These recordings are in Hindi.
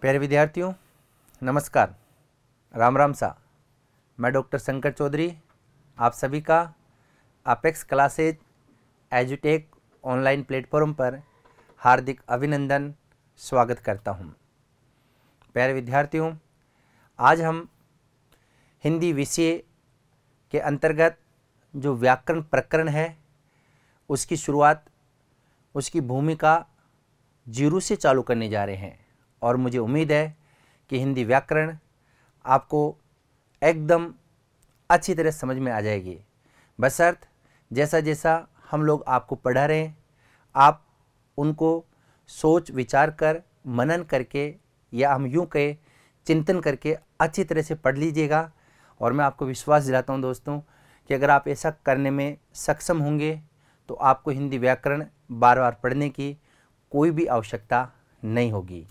प्यारे विद्यार्थियों नमस्कार राम राम सा मैं डॉक्टर शंकर चौधरी आप सभी का अपेक्स क्लासेज एजुटेक ऑनलाइन प्लेटफॉर्म पर हार्दिक अभिनंदन स्वागत करता हूं। प्यारे विद्यार्थियों आज हम हिंदी विषय के अंतर्गत जो व्याकरण प्रकरण है उसकी शुरुआत उसकी भूमिका जीरो से चालू करने जा रहे हैं और मुझे उम्मीद है कि हिंदी व्याकरण आपको एकदम अच्छी तरह समझ में आ जाएगी बशर्त जैसा जैसा हम लोग आपको पढ़ा रहे हैं आप उनको सोच विचार कर मनन करके या हम यूँ कहें चिंतन करके अच्छी तरह से पढ़ लीजिएगा और मैं आपको विश्वास दिलाता हूँ दोस्तों कि अगर आप ऐसा करने में सक्षम होंगे तो आपको हिंदी व्याकरण बार बार पढ़ने की कोई भी आवश्यकता नहीं होगी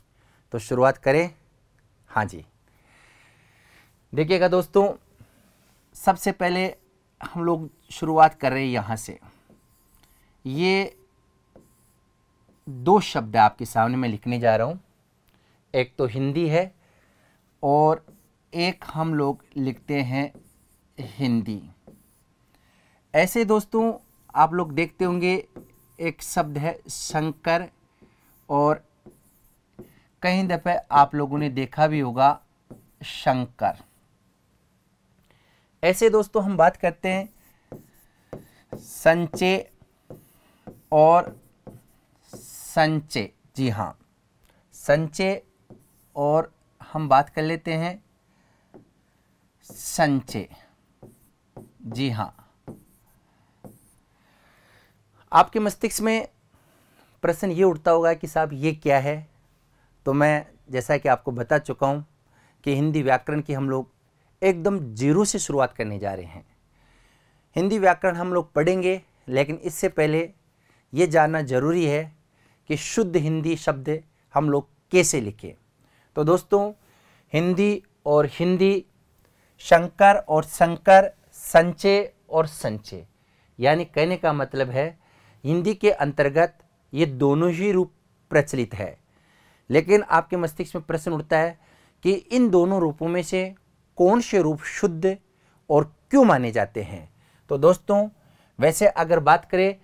तो शुरुआत करें हाँ जी देखिएगा दोस्तों सबसे पहले हम लोग शुरुआत कर रहे हैं यहाँ से ये दो शब्द आपके सामने मैं लिखने जा रहा हूँ एक तो हिंदी है और एक हम लोग लिखते हैं हिंदी ऐसे दोस्तों आप लोग देखते होंगे एक शब्द है शंकर और कहीं दफ़े आप लोगों ने देखा भी होगा शंकर ऐसे दोस्तों हम बात करते हैं संचय और संचय जी हाँ संचय और हम बात कर लेते हैं संचय जी हाँ आपके मस्तिष्क में प्रश्न ये उठता होगा कि साहब ये क्या है तो मैं जैसा कि आपको बता चुका हूँ कि हिंदी व्याकरण की हम लोग एकदम जीरो से शुरुआत करने जा रहे हैं हिंदी व्याकरण हम लोग पढ़ेंगे लेकिन इससे पहले ये जानना ज़रूरी है कि शुद्ध हिंदी शब्द हम लोग कैसे लिखें तो दोस्तों हिंदी और हिंदी शंकर और शंकर संचय और संचय यानी कहने का मतलब है हिंदी के अंतर्गत ये दोनों ही रूप प्रचलित है लेकिन आपके मस्तिष्क में प्रश्न उठता है कि इन दोनों रूपों में से कौन से रूप शुद्ध और क्यों माने जाते हैं तो दोस्तों वैसे अगर बात करें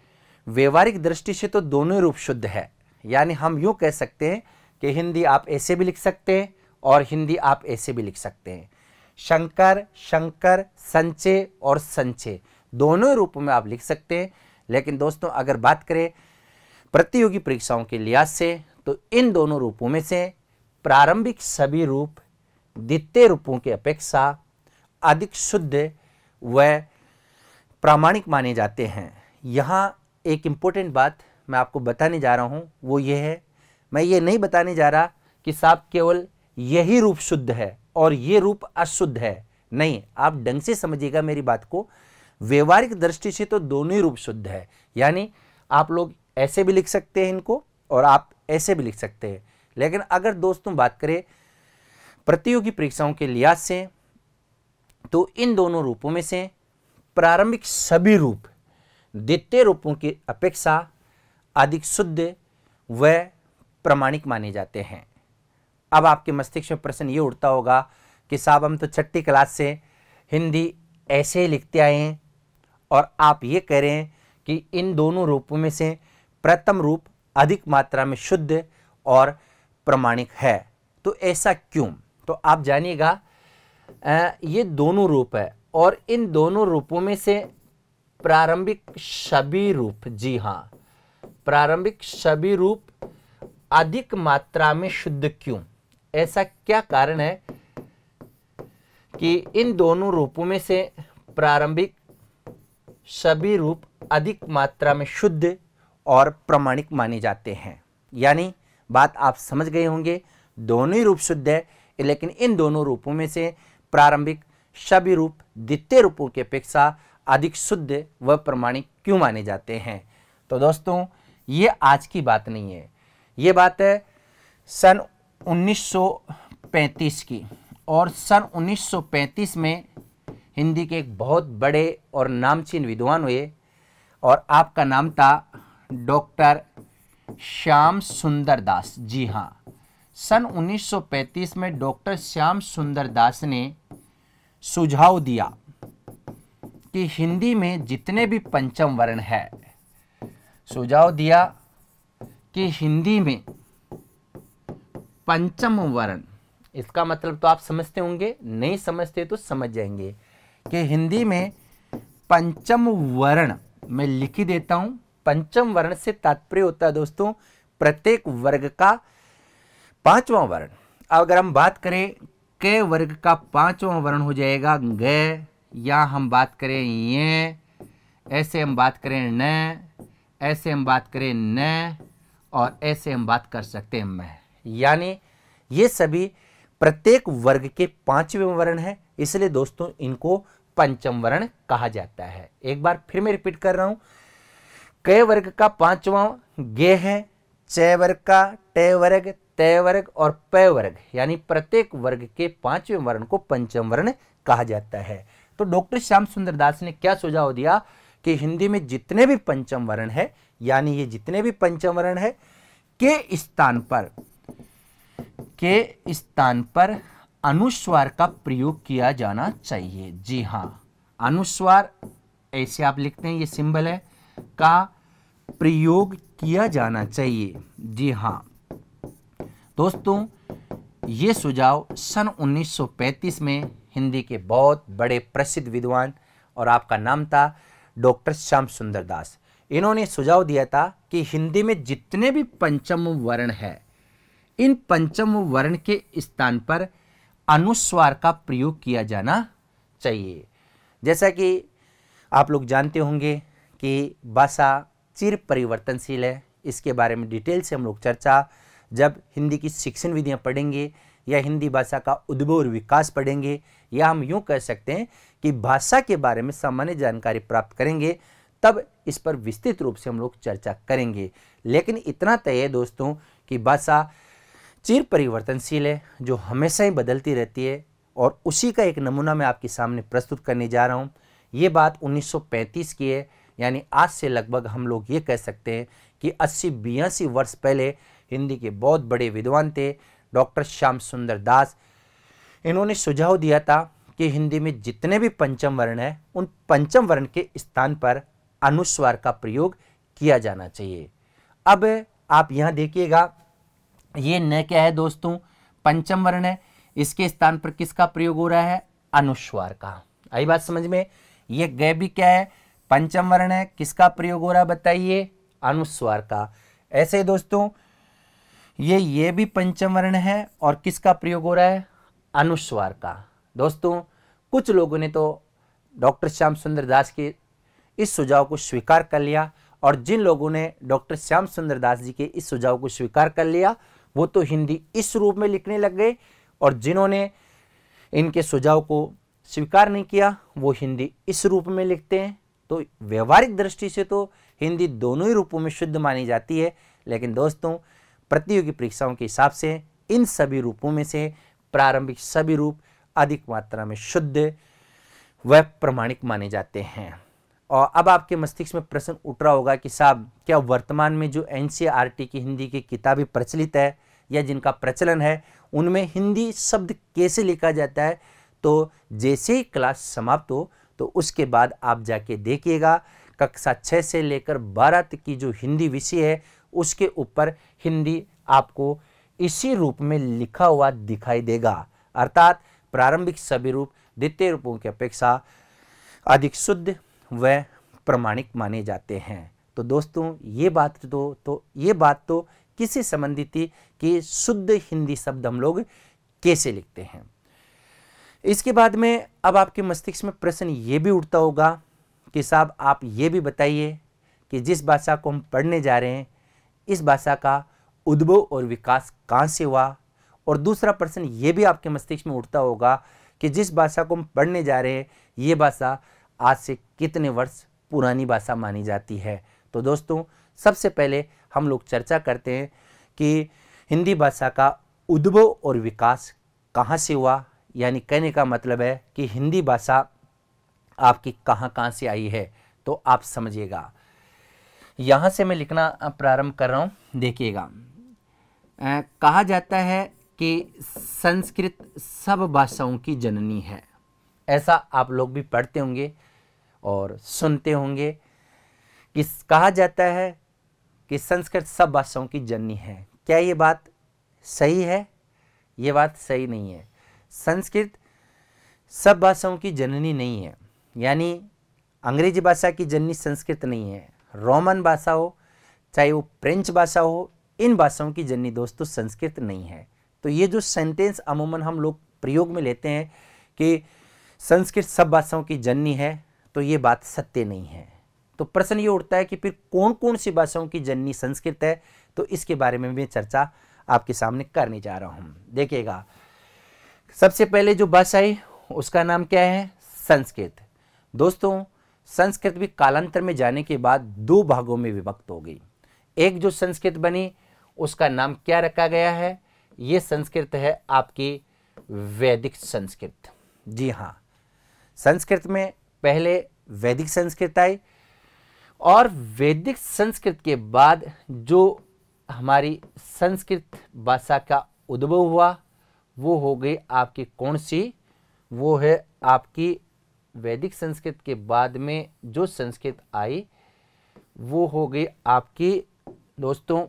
व्यवहारिक दृष्टि से तो दोनों रूप शुद्ध है यानी हम यूँ कह सकते हैं कि हिंदी आप ऐसे भी लिख सकते हैं और हिंदी आप ऐसे भी लिख सकते हैं शंकर शंकर संचय और संचय दोनों रूपों में आप लिख सकते हैं लेकिन दोस्तों अगर बात करें प्रतियोगी परीक्षाओं के लिहाज से तो इन दोनों रूपों में से प्रारंभिक सभी रूप द्वितीय रूपों की अपेक्षा अधिक शुद्ध व प्रामाणिक माने जाते हैं यहाँ एक इम्पोर्टेंट बात मैं आपको बताने जा रहा हूँ वो ये है मैं ये नहीं बताने जा रहा कि साहब केवल यही रूप शुद्ध है और ये रूप अशुद्ध है नहीं आप ढंग से समझिएगा मेरी बात को व्यवहारिक दृष्टि से तो दोनों ही रूप शुद्ध है यानी आप लोग ऐसे भी लिख सकते हैं इनको और आप ऐसे भी लिख सकते हैं लेकिन अगर दोस्तों बात करें प्रतियोगी परीक्षाओं के लिहाज से तो इन दोनों रूपों में से प्रारंभिक सभी रूप द्वितीय रूपों की अपेक्षा अधिक शुद्ध व प्रमाणिक माने जाते हैं अब आपके मस्तिष्क में प्रश्न ये उठता होगा कि साहब हम तो छठी क्लास से हिंदी ऐसे ही लिखते आए हैं और आप ये कह रहे हैं कि इन दोनों रूपों में से प्रथम रूप अधिक मात्रा में शुद्ध और प्रमाणिक है तो ऐसा क्यों तो आप जानिएगा ये दोनों रूप है और इन दोनों रूपों में से प्रारंभिक सभी रूप जी हाँ प्रारंभिक सभी रूप अधिक मात्रा में शुद्ध क्यों ऐसा क्या कारण है कि इन दोनों रूपों में से प्रारंभिक सभी रूप अधिक मात्रा में शुद्ध और प्रमाणिक माने जाते हैं यानी बात आप समझ गए होंगे दोनों ही रूप शुद्ध है लेकिन इन दोनों रूपों में से प्रारंभिक सभी रूप द्वितीय रूपों की अपेक्षा अधिक शुद्ध व प्रमाणिक क्यों माने जाते हैं तो दोस्तों ये आज की बात नहीं है ये बात है सन 1935 की और सन 1935 में हिंदी के एक बहुत बड़े और नामचीन विद्वान हुए और आपका नाम था डॉक्टर श्याम सुंदर दास जी हाँ सन 1935 में डॉक्टर श्याम सुंदर दास ने सुझाव दिया कि हिंदी में जितने भी पंचम वर्ण है सुझाव दिया कि हिंदी में पंचम वर्ण इसका मतलब तो आप समझते होंगे नहीं समझते तो समझ जाएंगे कि हिंदी में पंचम वर्ण मैं लिखी देता हूँ पंचम वर्ण से तात्पर्य होता है दोस्तों प्रत्येक वर्ग का पांचवा वर्ण अगर हम बात करें क वर्ग का पांचवा वर्ण हो जाएगा ग या हम बात करें ये ऐसे हम बात करें न ऐसे हम बात करें न और ऐसे हम बात कर सकते हैं मैं यानी ये सभी प्रत्येक वर्ग के पांचवें वर्ण है इसलिए दोस्तों इनको पंचम वर्ण कहा जाता है एक बार फिर मैं रिपीट कर रहा हूं क वर्ग का पांचवा गे है च वर्ग का टे वर्ग तय वर्ग और पय वर्ग यानी प्रत्येक वर्ग के पांचवें वर्ण को पंचम वर्ण कहा जाता है तो डॉक्टर श्याम सुंदर दास ने क्या सुझाव दिया कि हिंदी में जितने भी पंचम वर्ण है यानी ये जितने भी पंचम वर्ण है के स्थान पर के स्थान पर अनुस्वार का प्रयोग किया जाना चाहिए जी हाँ अनुस्वार ऐसे आप लिखते हैं ये सिंबल है का प्रयोग किया जाना चाहिए जी हाँ दोस्तों ये सुझाव सन 1935 में हिंदी के बहुत बड़े प्रसिद्ध विद्वान और आपका नाम था डॉक्टर श्याम सुंदर दास इन्होंने सुझाव दिया था कि हिंदी में जितने भी पंचम वर्ण है इन पंचम वर्ण के स्थान पर अनुस्वार का प्रयोग किया जाना चाहिए जैसा कि आप लोग जानते होंगे कि भाषा चिर परिवर्तनशील है इसके बारे में डिटेल से हम लोग चर्चा जब हिंदी की शिक्षण विधियाँ पढ़ेंगे या हिंदी भाषा का उद्भव और विकास पढ़ेंगे या हम यूँ कह सकते हैं कि भाषा के बारे में सामान्य जानकारी प्राप्त करेंगे तब इस पर विस्तृत रूप से हम लोग चर्चा करेंगे लेकिन इतना तय है दोस्तों कि भाषा चिर परिवर्तनशील है जो हमेशा ही बदलती रहती है और उसी का एक नमूना मैं आपके सामने प्रस्तुत करने जा रहा हूँ ये बात 1935 की है यानी आज से लगभग हम लोग ये कह सकते हैं कि अस्सी बयासी वर्ष पहले हिंदी के बहुत बड़े विद्वान थे डॉक्टर श्याम सुंदर दास इन्होंने सुझाव दिया था कि हिंदी में जितने भी पंचम वर्ण हैं उन पंचम वर्ण के स्थान पर अनुस्वार का प्रयोग किया जाना चाहिए अब आप यहाँ देखिएगा ये न क्या है दोस्तों पंचम वर्ण है इसके स्थान पर किसका प्रयोग हो रहा है अनुस्वार का आई बात समझ में ये गय भी क्या है पंचम वर्ण है किसका प्रयोग हो रहा है बताइए अनुस्वार का ऐसे दोस्तों ये ये भी पंचम वर्ण है और किसका प्रयोग हो रहा है अनुस्वार का दोस्तों कुछ लोगों ने तो डॉक्टर श्याम सुंदर दास के इस सुझाव को स्वीकार कर लिया और जिन लोगों ने डॉक्टर श्याम सुंदर दास जी के इस सुझाव को स्वीकार कर लिया वो तो हिंदी इस रूप में लिखने लग गए और जिन्होंने इनके सुझाव को स्वीकार नहीं किया वो हिंदी इस रूप में लिखते हैं तो व्यवहारिक दृष्टि से तो हिंदी दोनों ही रूपों में शुद्ध मानी जाती है लेकिन दोस्तों प्रतियोगी परीक्षाओं के हिसाब से इन सभी रूपों में से प्रारंभिक सभी रूप अधिक मात्रा में शुद्ध व प्रमाणिक माने जाते हैं और अब आपके मस्तिष्क में प्रश्न उठ रहा होगा कि साहब क्या वर्तमान में जो एन की हिंदी की किताबें प्रचलित है या जिनका प्रचलन है उनमें हिंदी शब्द कैसे लिखा जाता है तो जैसे ही क्लास समाप्त हो तो उसके बाद आप जाके देखिएगा कक्षा छः से लेकर बारह तक की जो हिंदी विषय है उसके ऊपर हिंदी आपको इसी रूप में लिखा हुआ दिखाई देगा अर्थात प्रारंभिक सभी रूप द्वितीय रूपों की अपेक्षा अधिक शुद्ध व प्रमाणिक माने जाते हैं तो दोस्तों ये बात तो, तो ये बात तो किसी संबंधित कि शुद्ध हिंदी शब्द हम लोग कैसे लिखते हैं इसके बाद में अब आपके मस्तिष्क में प्रश्न ये भी उठता होगा कि साहब आप ये भी बताइए कि जिस भाषा को हम पढ़ने जा रहे हैं इस भाषा का उद्भव और विकास कहाँ से हुआ और दूसरा प्रश्न ये भी आपके मस्तिष्क में उठता होगा कि जिस भाषा को हम पढ़ने जा रहे हैं ये भाषा आज से कितने वर्ष पुरानी भाषा मानी जाती है तो दोस्तों सबसे पहले हम लोग चर्चा करते हैं कि हिंदी भाषा का उद्भव और विकास कहाँ से हुआ यानी कहने का मतलब है कि हिंदी भाषा आपकी कहाँ कहाँ से आई है तो आप समझिएगा यहाँ से मैं लिखना प्रारंभ कर रहा हूँ देखिएगा कहा जाता है कि संस्कृत सब भाषाओं की जननी है ऐसा आप लोग भी पढ़ते होंगे और सुनते होंगे कि कहा जाता है कि संस्कृत सब भाषाओं की जननी है क्या ये बात सही है ये बात सही नहीं है संस्कृत सब भाषाओं की जननी नहीं है यानी अंग्रेजी भाषा की जननी संस्कृत नहीं है रोमन भाषा हो चाहे वो फ्रेंच भाषा हो इन भाषाओं की जननी दोस्तों तो संस्कृत नहीं है तो ये जो सेंटेंस अमूमन हम लोग प्रयोग में लेते हैं कि संस्कृत सब भाषाओं की जननी है तो ये बात सत्य नहीं है तो प्रश्न ये उठता है कि फिर कौन कौन सी भाषाओं की जननी संस्कृत है तो इसके बारे में मैं चर्चा आपके सामने करने जा रहा हूँ देखिएगा सबसे पहले जो भाषा है उसका नाम क्या है संस्कृत दोस्तों संस्कृत भी कालांतर में जाने के बाद दो भागों में विभक्त हो गई एक जो संस्कृत बनी उसका नाम क्या रखा गया है ये संस्कृत है आपकी वैदिक संस्कृत जी हाँ संस्कृत में पहले वैदिक संस्कृत आई और वैदिक संस्कृत के बाद जो हमारी संस्कृत भाषा का उद्भव हुआ वो हो गई आपकी कौन सी वो है आपकी वैदिक संस्कृत के बाद में जो संस्कृत आई वो हो गई आपकी दोस्तों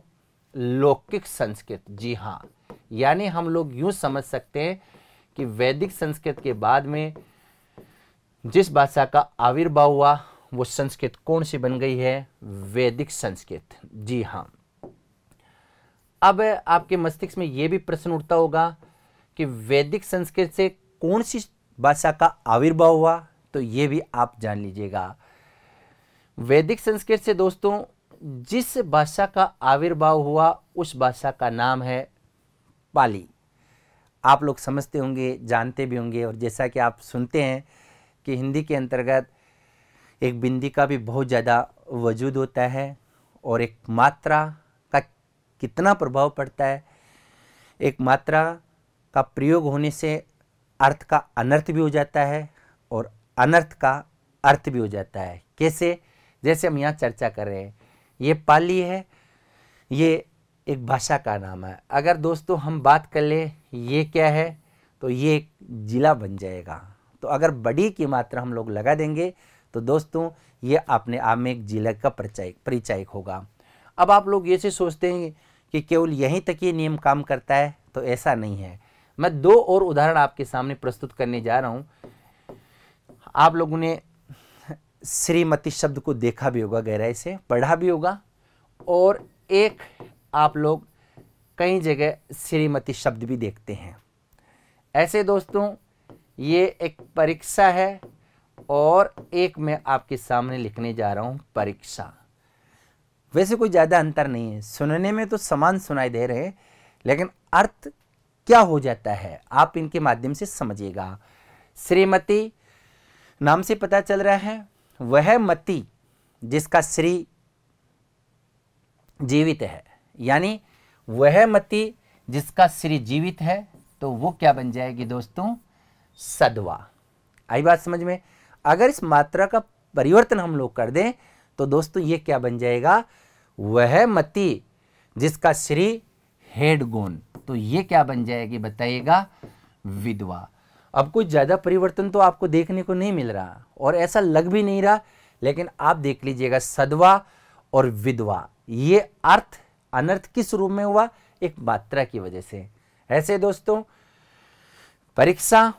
लौकिक संस्कृत जी हाँ यानी हम लोग यूँ समझ सकते हैं कि वैदिक संस्कृत के बाद में जिस भाषा का आविर्भाव हुआ वो संस्कृत कौन सी बन गई है वैदिक संस्कृत जी हाँ अब आपके मस्तिष्क में ये भी प्रश्न उठता होगा कि वैदिक संस्कृत से कौन सी भाषा का आविर्भाव हुआ तो ये भी आप जान लीजिएगा वैदिक संस्कृत से दोस्तों जिस भाषा का आविर्भाव हुआ उस भाषा का नाम है पाली आप लोग समझते होंगे जानते भी होंगे और जैसा कि आप सुनते हैं कि हिंदी के अंतर्गत एक बिंदी का भी बहुत ज़्यादा वजूद होता है और एक मात्रा का कितना प्रभाव पड़ता है एक मात्रा का प्रयोग होने से अर्थ का अनर्थ भी हो जाता है और अनर्थ का अर्थ भी हो जाता है कैसे जैसे हम यहाँ चर्चा कर रहे हैं ये पाली है ये एक भाषा का नाम है अगर दोस्तों हम बात कर ले ये क्या है तो ये एक जिला बन जाएगा तो अगर बड़ी की मात्रा हम लोग लगा देंगे तो दोस्तों ये अपने आप में एक जिला का परिचय परिचयक होगा अब आप लोग ये से सोचते हैं कि केवल यहीं तक ये नियम काम करता है तो ऐसा नहीं है मैं दो और उदाहरण आपके सामने प्रस्तुत करने जा रहा हूं आप लोगों ने श्रीमती शब्द को देखा भी होगा गहराई से पढ़ा भी होगा और एक आप लोग कई जगह श्रीमती शब्द भी देखते हैं ऐसे दोस्तों ये एक परीक्षा है और एक मैं आपके सामने लिखने जा रहा हूँ परीक्षा वैसे कोई ज़्यादा अंतर नहीं है सुनने में तो समान सुनाई दे रहे हैं लेकिन अर्थ क्या हो जाता है आप इनके माध्यम से समझिएगा श्रीमती नाम से पता चल रहा है वह मती जिसका श्री जीवित है यानी वह मती जिसका श्री जीवित है तो वो क्या बन जाएगी दोस्तों सदवा आई बात समझ में अगर इस मात्रा का परिवर्तन हम लोग कर दें तो दोस्तों ये क्या बन जाएगा वह मती जिसका श्री हेडगोन तो ये क्या बन जाएगी बताइएगा विधवा अब कुछ ज़्यादा परिवर्तन तो आपको देखने को नहीं मिल रहा और ऐसा लग भी नहीं रहा लेकिन आप देख लीजिएगा सदवा और विधवा ये अर्थ अनर्थ किस रूप में हुआ एक मात्रा की वजह से ऐसे दोस्तों परीक्षा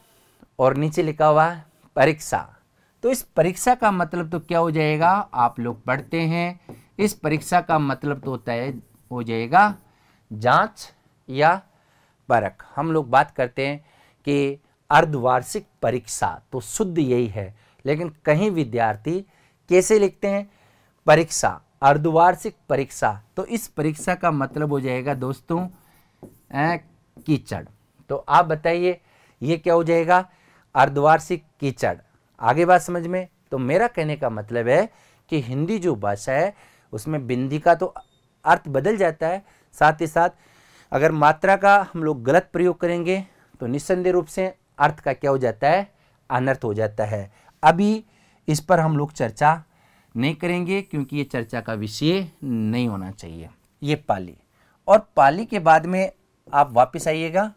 और नीचे लिखा हुआ परीक्षा तो इस परीक्षा का मतलब तो क्या हो जाएगा आप लोग पढ़ते हैं इस परीक्षा का मतलब तो होता है हो जाएगा जांच या परक हम लोग बात करते हैं कि अर्धवार्षिक परीक्षा तो शुद्ध यही है लेकिन कहीं विद्यार्थी कैसे लिखते हैं परीक्षा अर्धवार्षिक परीक्षा तो इस परीक्षा का मतलब हो जाएगा दोस्तों कीचड़ तो आप बताइए ये क्या हो जाएगा अर्धवार्षिक कीचड़ आगे बात समझ में तो मेरा कहने का मतलब है कि हिंदी जो भाषा है उसमें बिंदी का तो अर्थ बदल जाता है साथ ही साथ अगर मात्रा का हम लोग गलत प्रयोग करेंगे तो निस्संदेह रूप से अर्थ का क्या हो जाता है अनर्थ हो जाता है अभी इस पर हम लोग चर्चा नहीं करेंगे क्योंकि ये चर्चा का विषय नहीं होना चाहिए ये पाली और पाली के बाद में आप वापस आइएगा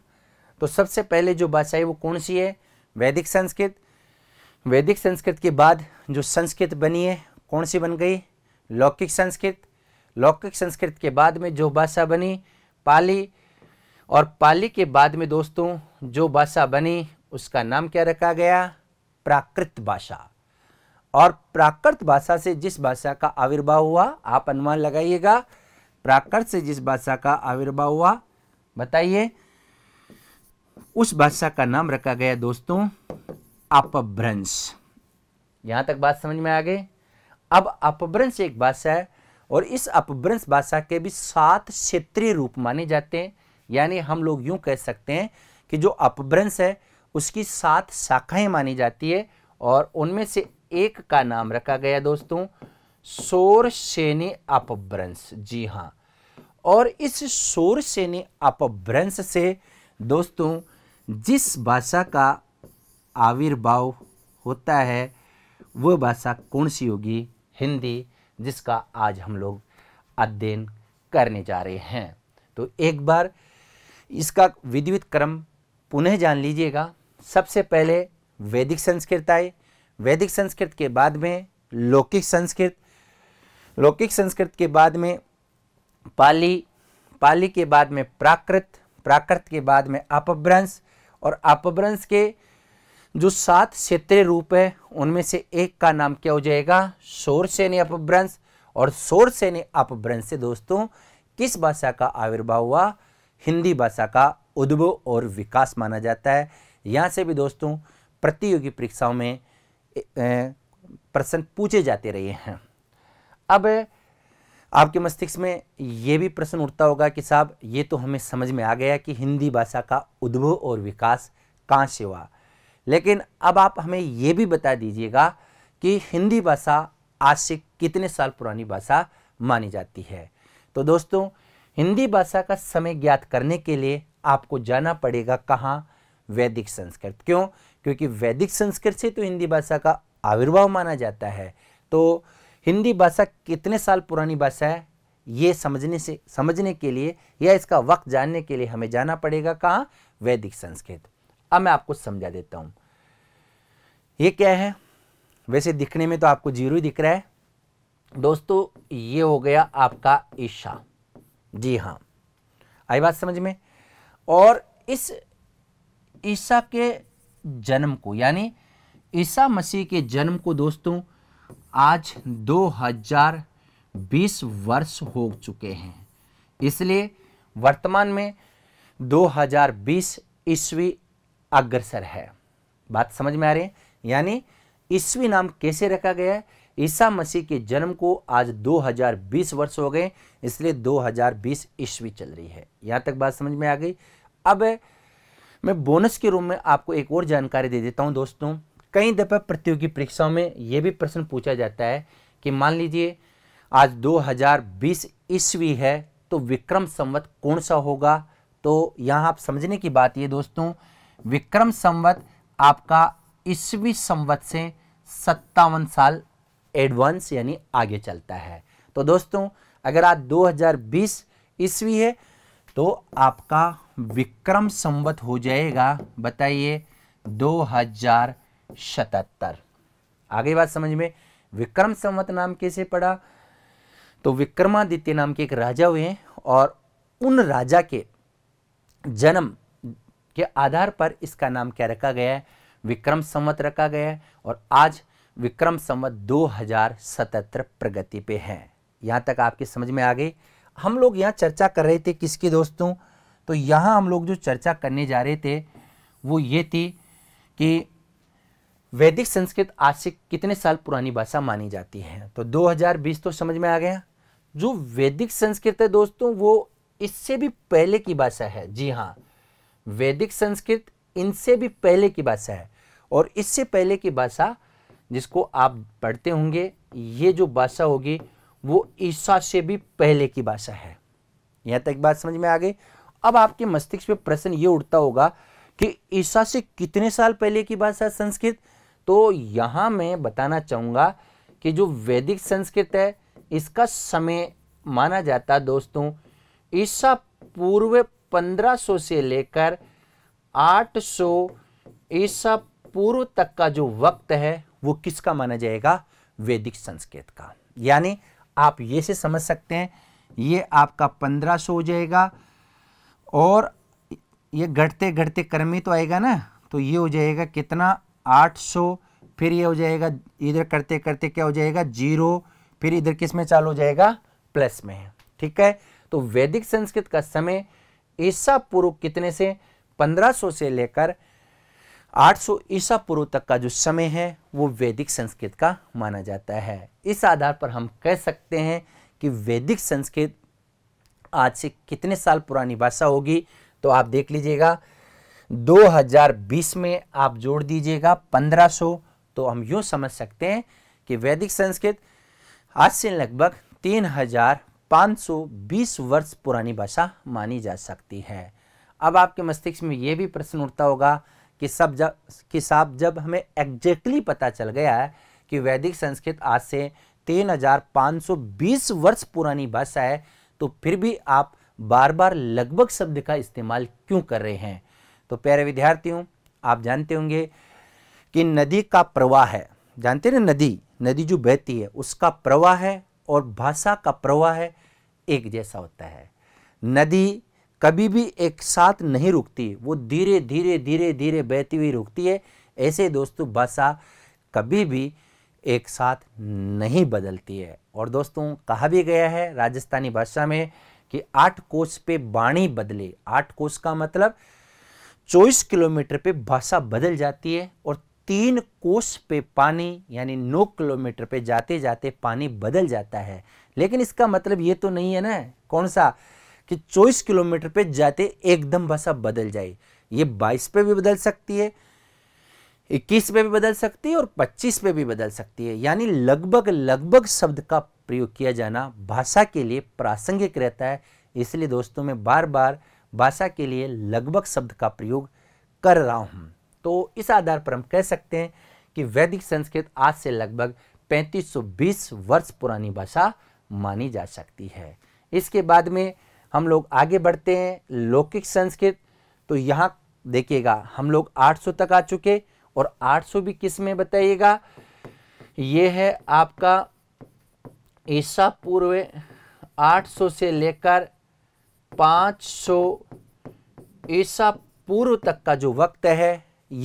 तो सबसे पहले जो भाषा है वो कौन सी है वैदिक संस्कृत वैदिक संस्कृत के बाद जो संस्कृत बनी है कौन सी बन गई लौकिक संस्कृत लौकिक संस्कृत के बाद में जो भाषा बनी पाली और पाली के बाद में दोस्तों जो भाषा बनी उसका नाम क्या रखा गया प्राकृत भाषा और प्राकृत भाषा से जिस भाषा का आविर्भाव हुआ आप अनुमान लगाइएगा प्राकृत से जिस भाषा का आविर्भाव हुआ बताइए उस भाषा का नाम रखा गया दोस्तों अपभ्रंश यहां तक बात समझ में आ गई अब अपभ्रंश एक भाषा है और इस अपभ्रंश भाषा के भी सात क्षेत्रीय रूप माने जाते हैं यानी हम लोग यूँ कह सकते हैं कि जो अपभ्रंश है उसकी सात शाखाएं मानी जाती है और उनमें से एक का नाम रखा गया दोस्तों सेनी अपभ्रंश जी हाँ और इस शोरसेनी अपभ्रंश से दोस्तों जिस भाषा का आविर्भाव होता है वह भाषा कौन सी होगी हिंदी जिसका आज हम लोग अध्ययन करने जा रहे हैं तो एक बार इसका विद्युत क्रम पुनः जान लीजिएगा सबसे पहले वैदिक संस्कृत आए वैदिक संस्कृत के बाद में लौकिक संस्कृत लौकिक संस्कृत के बाद में पाली पाली के बाद में प्राकृत प्राकृत के बाद में अपभ्रंश और अपभ्रंश के जो सात क्षेत्रीय रूप है उनमें से एक का नाम क्या हो जाएगा शोरसेनी अपभ्रंश और शोरसेनी अपभ्रंश से दोस्तों किस भाषा का आविर्भाव हुआ हिंदी भाषा का उद्भव और विकास माना जाता है यहाँ से भी दोस्तों प्रतियोगी परीक्षाओं में प्रश्न पूछे जाते रहे हैं अब आपके मस्तिष्क में ये भी प्रश्न उठता होगा कि साहब ये तो हमें समझ में आ गया कि हिंदी भाषा का उद्भव और विकास कहाँ से हुआ लेकिन अब आप हमें ये भी बता दीजिएगा कि हिंदी भाषा आज से कितने साल पुरानी भाषा मानी जाती है तो दोस्तों हिंदी भाषा का समय ज्ञात करने के लिए आपको जाना पड़ेगा कहाँ वैदिक संस्कृत क्यों क्योंकि वैदिक संस्कृत से तो हिंदी भाषा का आविर्भाव माना जाता है तो हिंदी भाषा कितने साल पुरानी भाषा है ये समझने से समझने के लिए या इसका वक्त जानने के लिए हमें जाना पड़ेगा कहाँ वैदिक संस्कृत अब मैं आपको समझा देता हूँ ये क्या है वैसे दिखने में तो आपको जीरो ही दिख रहा है दोस्तों ये हो गया आपका ईशा जी हाँ आई बात समझ में और इस ईसा के जन्म को यानी ईसा मसीह के जन्म को दोस्तों आज 2020 वर्ष हो चुके हैं इसलिए वर्तमान में 2020 ईस्वी अग्रसर है बात समझ में आ रही है यानी ईस्वी नाम कैसे रखा गया है ईसा मसीह के जन्म को आज 2020 वर्ष हो गए इसलिए 2020 ईस्वी चल रही है यहां तक बात समझ में आ गई अब मैं बोनस के रूप में आपको एक और जानकारी दे देता हूं दोस्तों कई दफ़ा प्रतियोगी परीक्षाओं में यह भी प्रश्न पूछा जाता है कि मान लीजिए आज 2020 ईस्वी है तो विक्रम संवत कौन सा होगा तो यहां आप समझने की बात ये दोस्तों विक्रम संवत आपका ईस्वी संवत से सत्तावन साल एडवांस यानी आगे चलता है तो दोस्तों अगर आज 2020 ईस्वी है तो आपका विक्रम संवत हो जाएगा बताइए दो हजार सतहत्तर आगे बात समझ में विक्रम संवत नाम कैसे पड़ा तो विक्रमादित्य नाम के एक राजा हुए और उन राजा के जन्म के आधार पर इसका नाम क्या रखा गया है विक्रम संवत रखा गया है और आज विक्रम संवत दो हजार सतहत्तर प्रगति पे है यहाँ तक आपकी समझ में आ गई हम लोग यहाँ चर्चा कर रहे थे किसके दोस्तों तो यहाँ हम लोग जो चर्चा करने जा रहे थे वो ये थी कि वैदिक संस्कृत आज से कितने साल पुरानी भाषा मानी जाती है तो 2020 तो समझ में आ गया जो वैदिक संस्कृत है दोस्तों वो इससे भी पहले की भाषा है जी हाँ वैदिक संस्कृत इनसे भी पहले की भाषा है और इससे पहले की भाषा जिसको आप पढ़ते होंगे ये जो भाषा होगी वो ईसा से भी पहले की भाषा है यहाँ तक बात समझ में आ गई अब आपके मस्तिष्क में प्रश्न ये उठता होगा कि ईसा से कितने साल पहले की भाषा संस्कृत तो यहाँ मैं बताना चाहूँगा कि जो वैदिक संस्कृत है इसका समय माना जाता दोस्तों ईसा पूर्व 1500 से लेकर आठ सौ ईसा पूर्व तक का जो वक्त है वो किसका माना जाएगा वैदिक संस्कृत का यानी आप ये से समझ सकते हैं ये आपका 1500 हो जाएगा और ये घटते घटते कर्म ही तो आएगा ना तो ये हो जाएगा कितना 800 फिर ये हो जाएगा इधर करते करते क्या हो जाएगा जीरो फिर इधर किस में चालू हो जाएगा प्लस में ठीक है तो वैदिक संस्कृत का समय ईसा पूर्व कितने से 1500 से लेकर 800 ईसा पूर्व तक का जो समय है वो वैदिक संस्कृत का माना जाता है इस आधार पर हम कह सकते हैं कि वैदिक संस्कृत आज से कितने साल पुरानी भाषा होगी तो आप देख लीजिएगा 2020 में आप जोड़ दीजिएगा 1500 तो हम यूँ समझ सकते हैं कि वैदिक संस्कृत आज से लगभग 3520 वर्ष पुरानी भाषा मानी जा सकती है अब आपके मस्तिष्क में यह भी प्रश्न उठता होगा कि सब जब कि साहब जब हमें एग्जैक्टली पता चल गया है कि वैदिक संस्कृत आज से 3520 वर्ष पुरानी भाषा है तो फिर भी आप बार बार लगभग शब्द का इस्तेमाल क्यों कर रहे हैं तो प्यारे विद्यार्थियों आप जानते होंगे कि नदी का प्रवाह है जानते ना नदी नदी जो बहती है उसका प्रवाह है और भाषा का प्रवाह है एक जैसा होता है नदी कभी भी एक साथ नहीं रुकती वो धीरे धीरे धीरे धीरे बहती हुई रुकती है ऐसे दोस्तों भाषा कभी भी एक साथ नहीं बदलती है और दोस्तों कहा भी गया है राजस्थानी भाषा में कि आठ कोस पे बाणी बदले आठ कोस का मतलब चौबीस किलोमीटर पे भाषा बदल जाती है और तीन कोस पे पानी यानी नौ किलोमीटर पे जाते जाते पानी बदल जाता है लेकिन इसका मतलब ये तो नहीं है ना कौन सा कि चौबीस किलोमीटर पे जाते एकदम भाषा बदल जाए ये बाईस पे भी बदल सकती है इक्कीस पे भी बदल सकती है और पच्चीस पे भी बदल सकती है यानी लगभग लगभग शब्द का प्रयोग किया जाना भाषा के लिए प्रासंगिक रहता है इसलिए दोस्तों मैं बार बार भाषा के लिए लगभग शब्द का प्रयोग कर रहा हूँ तो इस आधार पर हम कह सकते हैं कि वैदिक संस्कृत आज से लगभग 3520 वर्ष पुरानी भाषा मानी जा सकती है इसके बाद में हम लोग आगे बढ़ते हैं लौकिक संस्कृत तो यहाँ देखिएगा हम लोग 800 तक आ चुके और 800 भी किस में बताइएगा ये है आपका ईसा पूर्व 800 से लेकर 500 ईसा पूर्व तक का जो वक्त है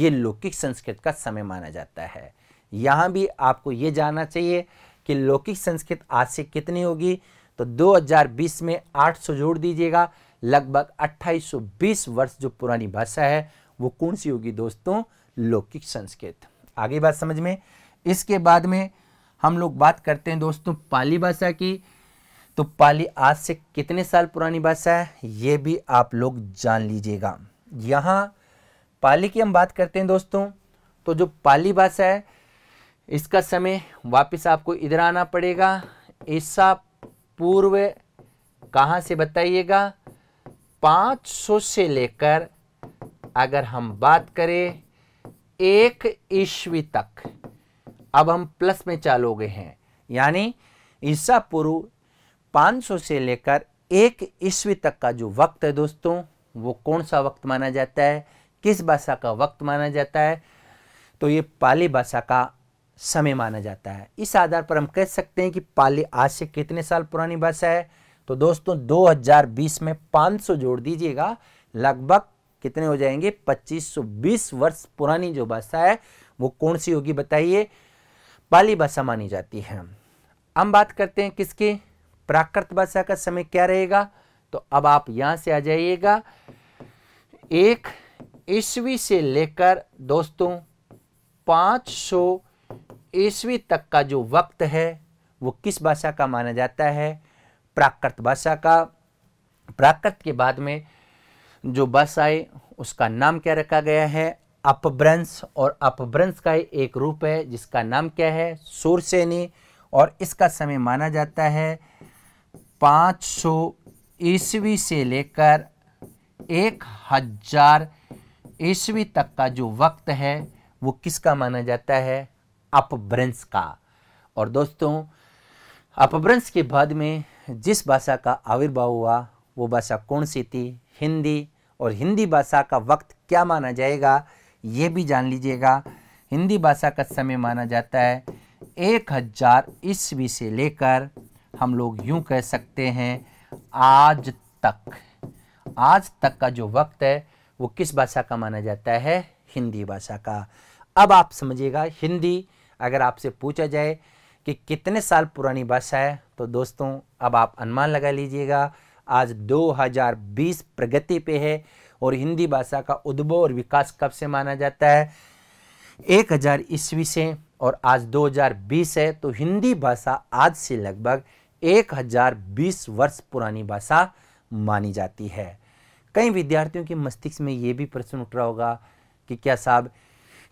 ये लौकिक संस्कृत का समय माना जाता है यहाँ भी आपको ये जानना चाहिए कि लौकिक संस्कृत आज से कितनी होगी तो 2020 में 800 जोड़ दीजिएगा लगभग 2820 वर्ष जो पुरानी भाषा है वो कौन सी होगी दोस्तों लौकिक संस्कृत आगे बात समझ में इसके बाद में हम लोग बात करते हैं दोस्तों पाली भाषा की तो पाली आज से कितने साल पुरानी भाषा है ये भी आप लोग जान लीजिएगा यहाँ पाली की हम बात करते हैं दोस्तों तो जो पाली भाषा है इसका समय वापस आपको इधर आना पड़ेगा ईसा पूर्व कहाँ से बताइएगा 500 से लेकर अगर हम बात करें एक ईस्वी तक अब हम प्लस में चालू गए हैं यानी ईसा पूर्व 500 से लेकर एक ईस्वी तक का जो वक्त है दोस्तों वो कौन सा वक्त माना जाता है किस भाषा का वक्त माना जाता है तो ये पाली भाषा का समय माना जाता है इस आधार पर हम कह सकते हैं कि पाली आज से कितने साल पुरानी भाषा है तो दोस्तों 2020 में 500 जोड़ दीजिएगा लगभग कितने हो जाएंगे 2520 वर्ष पुरानी जो भाषा है वो कौन सी होगी बताइए पाली भाषा मानी जाती है हम बात करते हैं किसके प्राकृत भाषा का समय क्या रहेगा तो अब आप यहां से आ जाइएगा एक ईस्वी से लेकर दोस्तों 500 ईस्वी तक का जो वक्त है वो किस भाषा का माना जाता है प्राकृत भाषा का प्राकृत के बाद में जो भाषाएँ उसका नाम क्या रखा गया है अपभ्रंश और अपभ्रंश का एक रूप है जिसका नाम क्या है सूरसेनी और इसका समय माना जाता है 500 सौ ईस्वी से लेकर एक हज़ार ईस्वी तक का जो वक्त है वो किसका माना जाता है अपभ्रंश का और दोस्तों अपभ्रंश के बाद में जिस भाषा का आविर्भाव हुआ वो भाषा कौन सी थी हिंदी और हिंदी भाषा का वक्त क्या माना जाएगा ये भी जान लीजिएगा हिंदी भाषा का समय माना जाता है एक हजार ईस्वी से लेकर हम लोग यूं कह सकते हैं आज तक आज तक का जो वक्त है वो किस भाषा का माना जाता है हिंदी भाषा का अब आप समझिएगा हिंदी अगर आपसे पूछा जाए कि कितने साल पुरानी भाषा है तो दोस्तों अब आप अनुमान लगा लीजिएगा आज 2020 प्रगति पे है और हिंदी भाषा का उद्भव और विकास कब से माना जाता है 1000 ईस्वी से और आज 2020 है तो हिंदी भाषा आज से लगभग 1020 वर्ष पुरानी भाषा मानी जाती है कई विद्यार्थियों के मस्तिष्क में ये भी प्रश्न उठ रहा होगा कि क्या साहब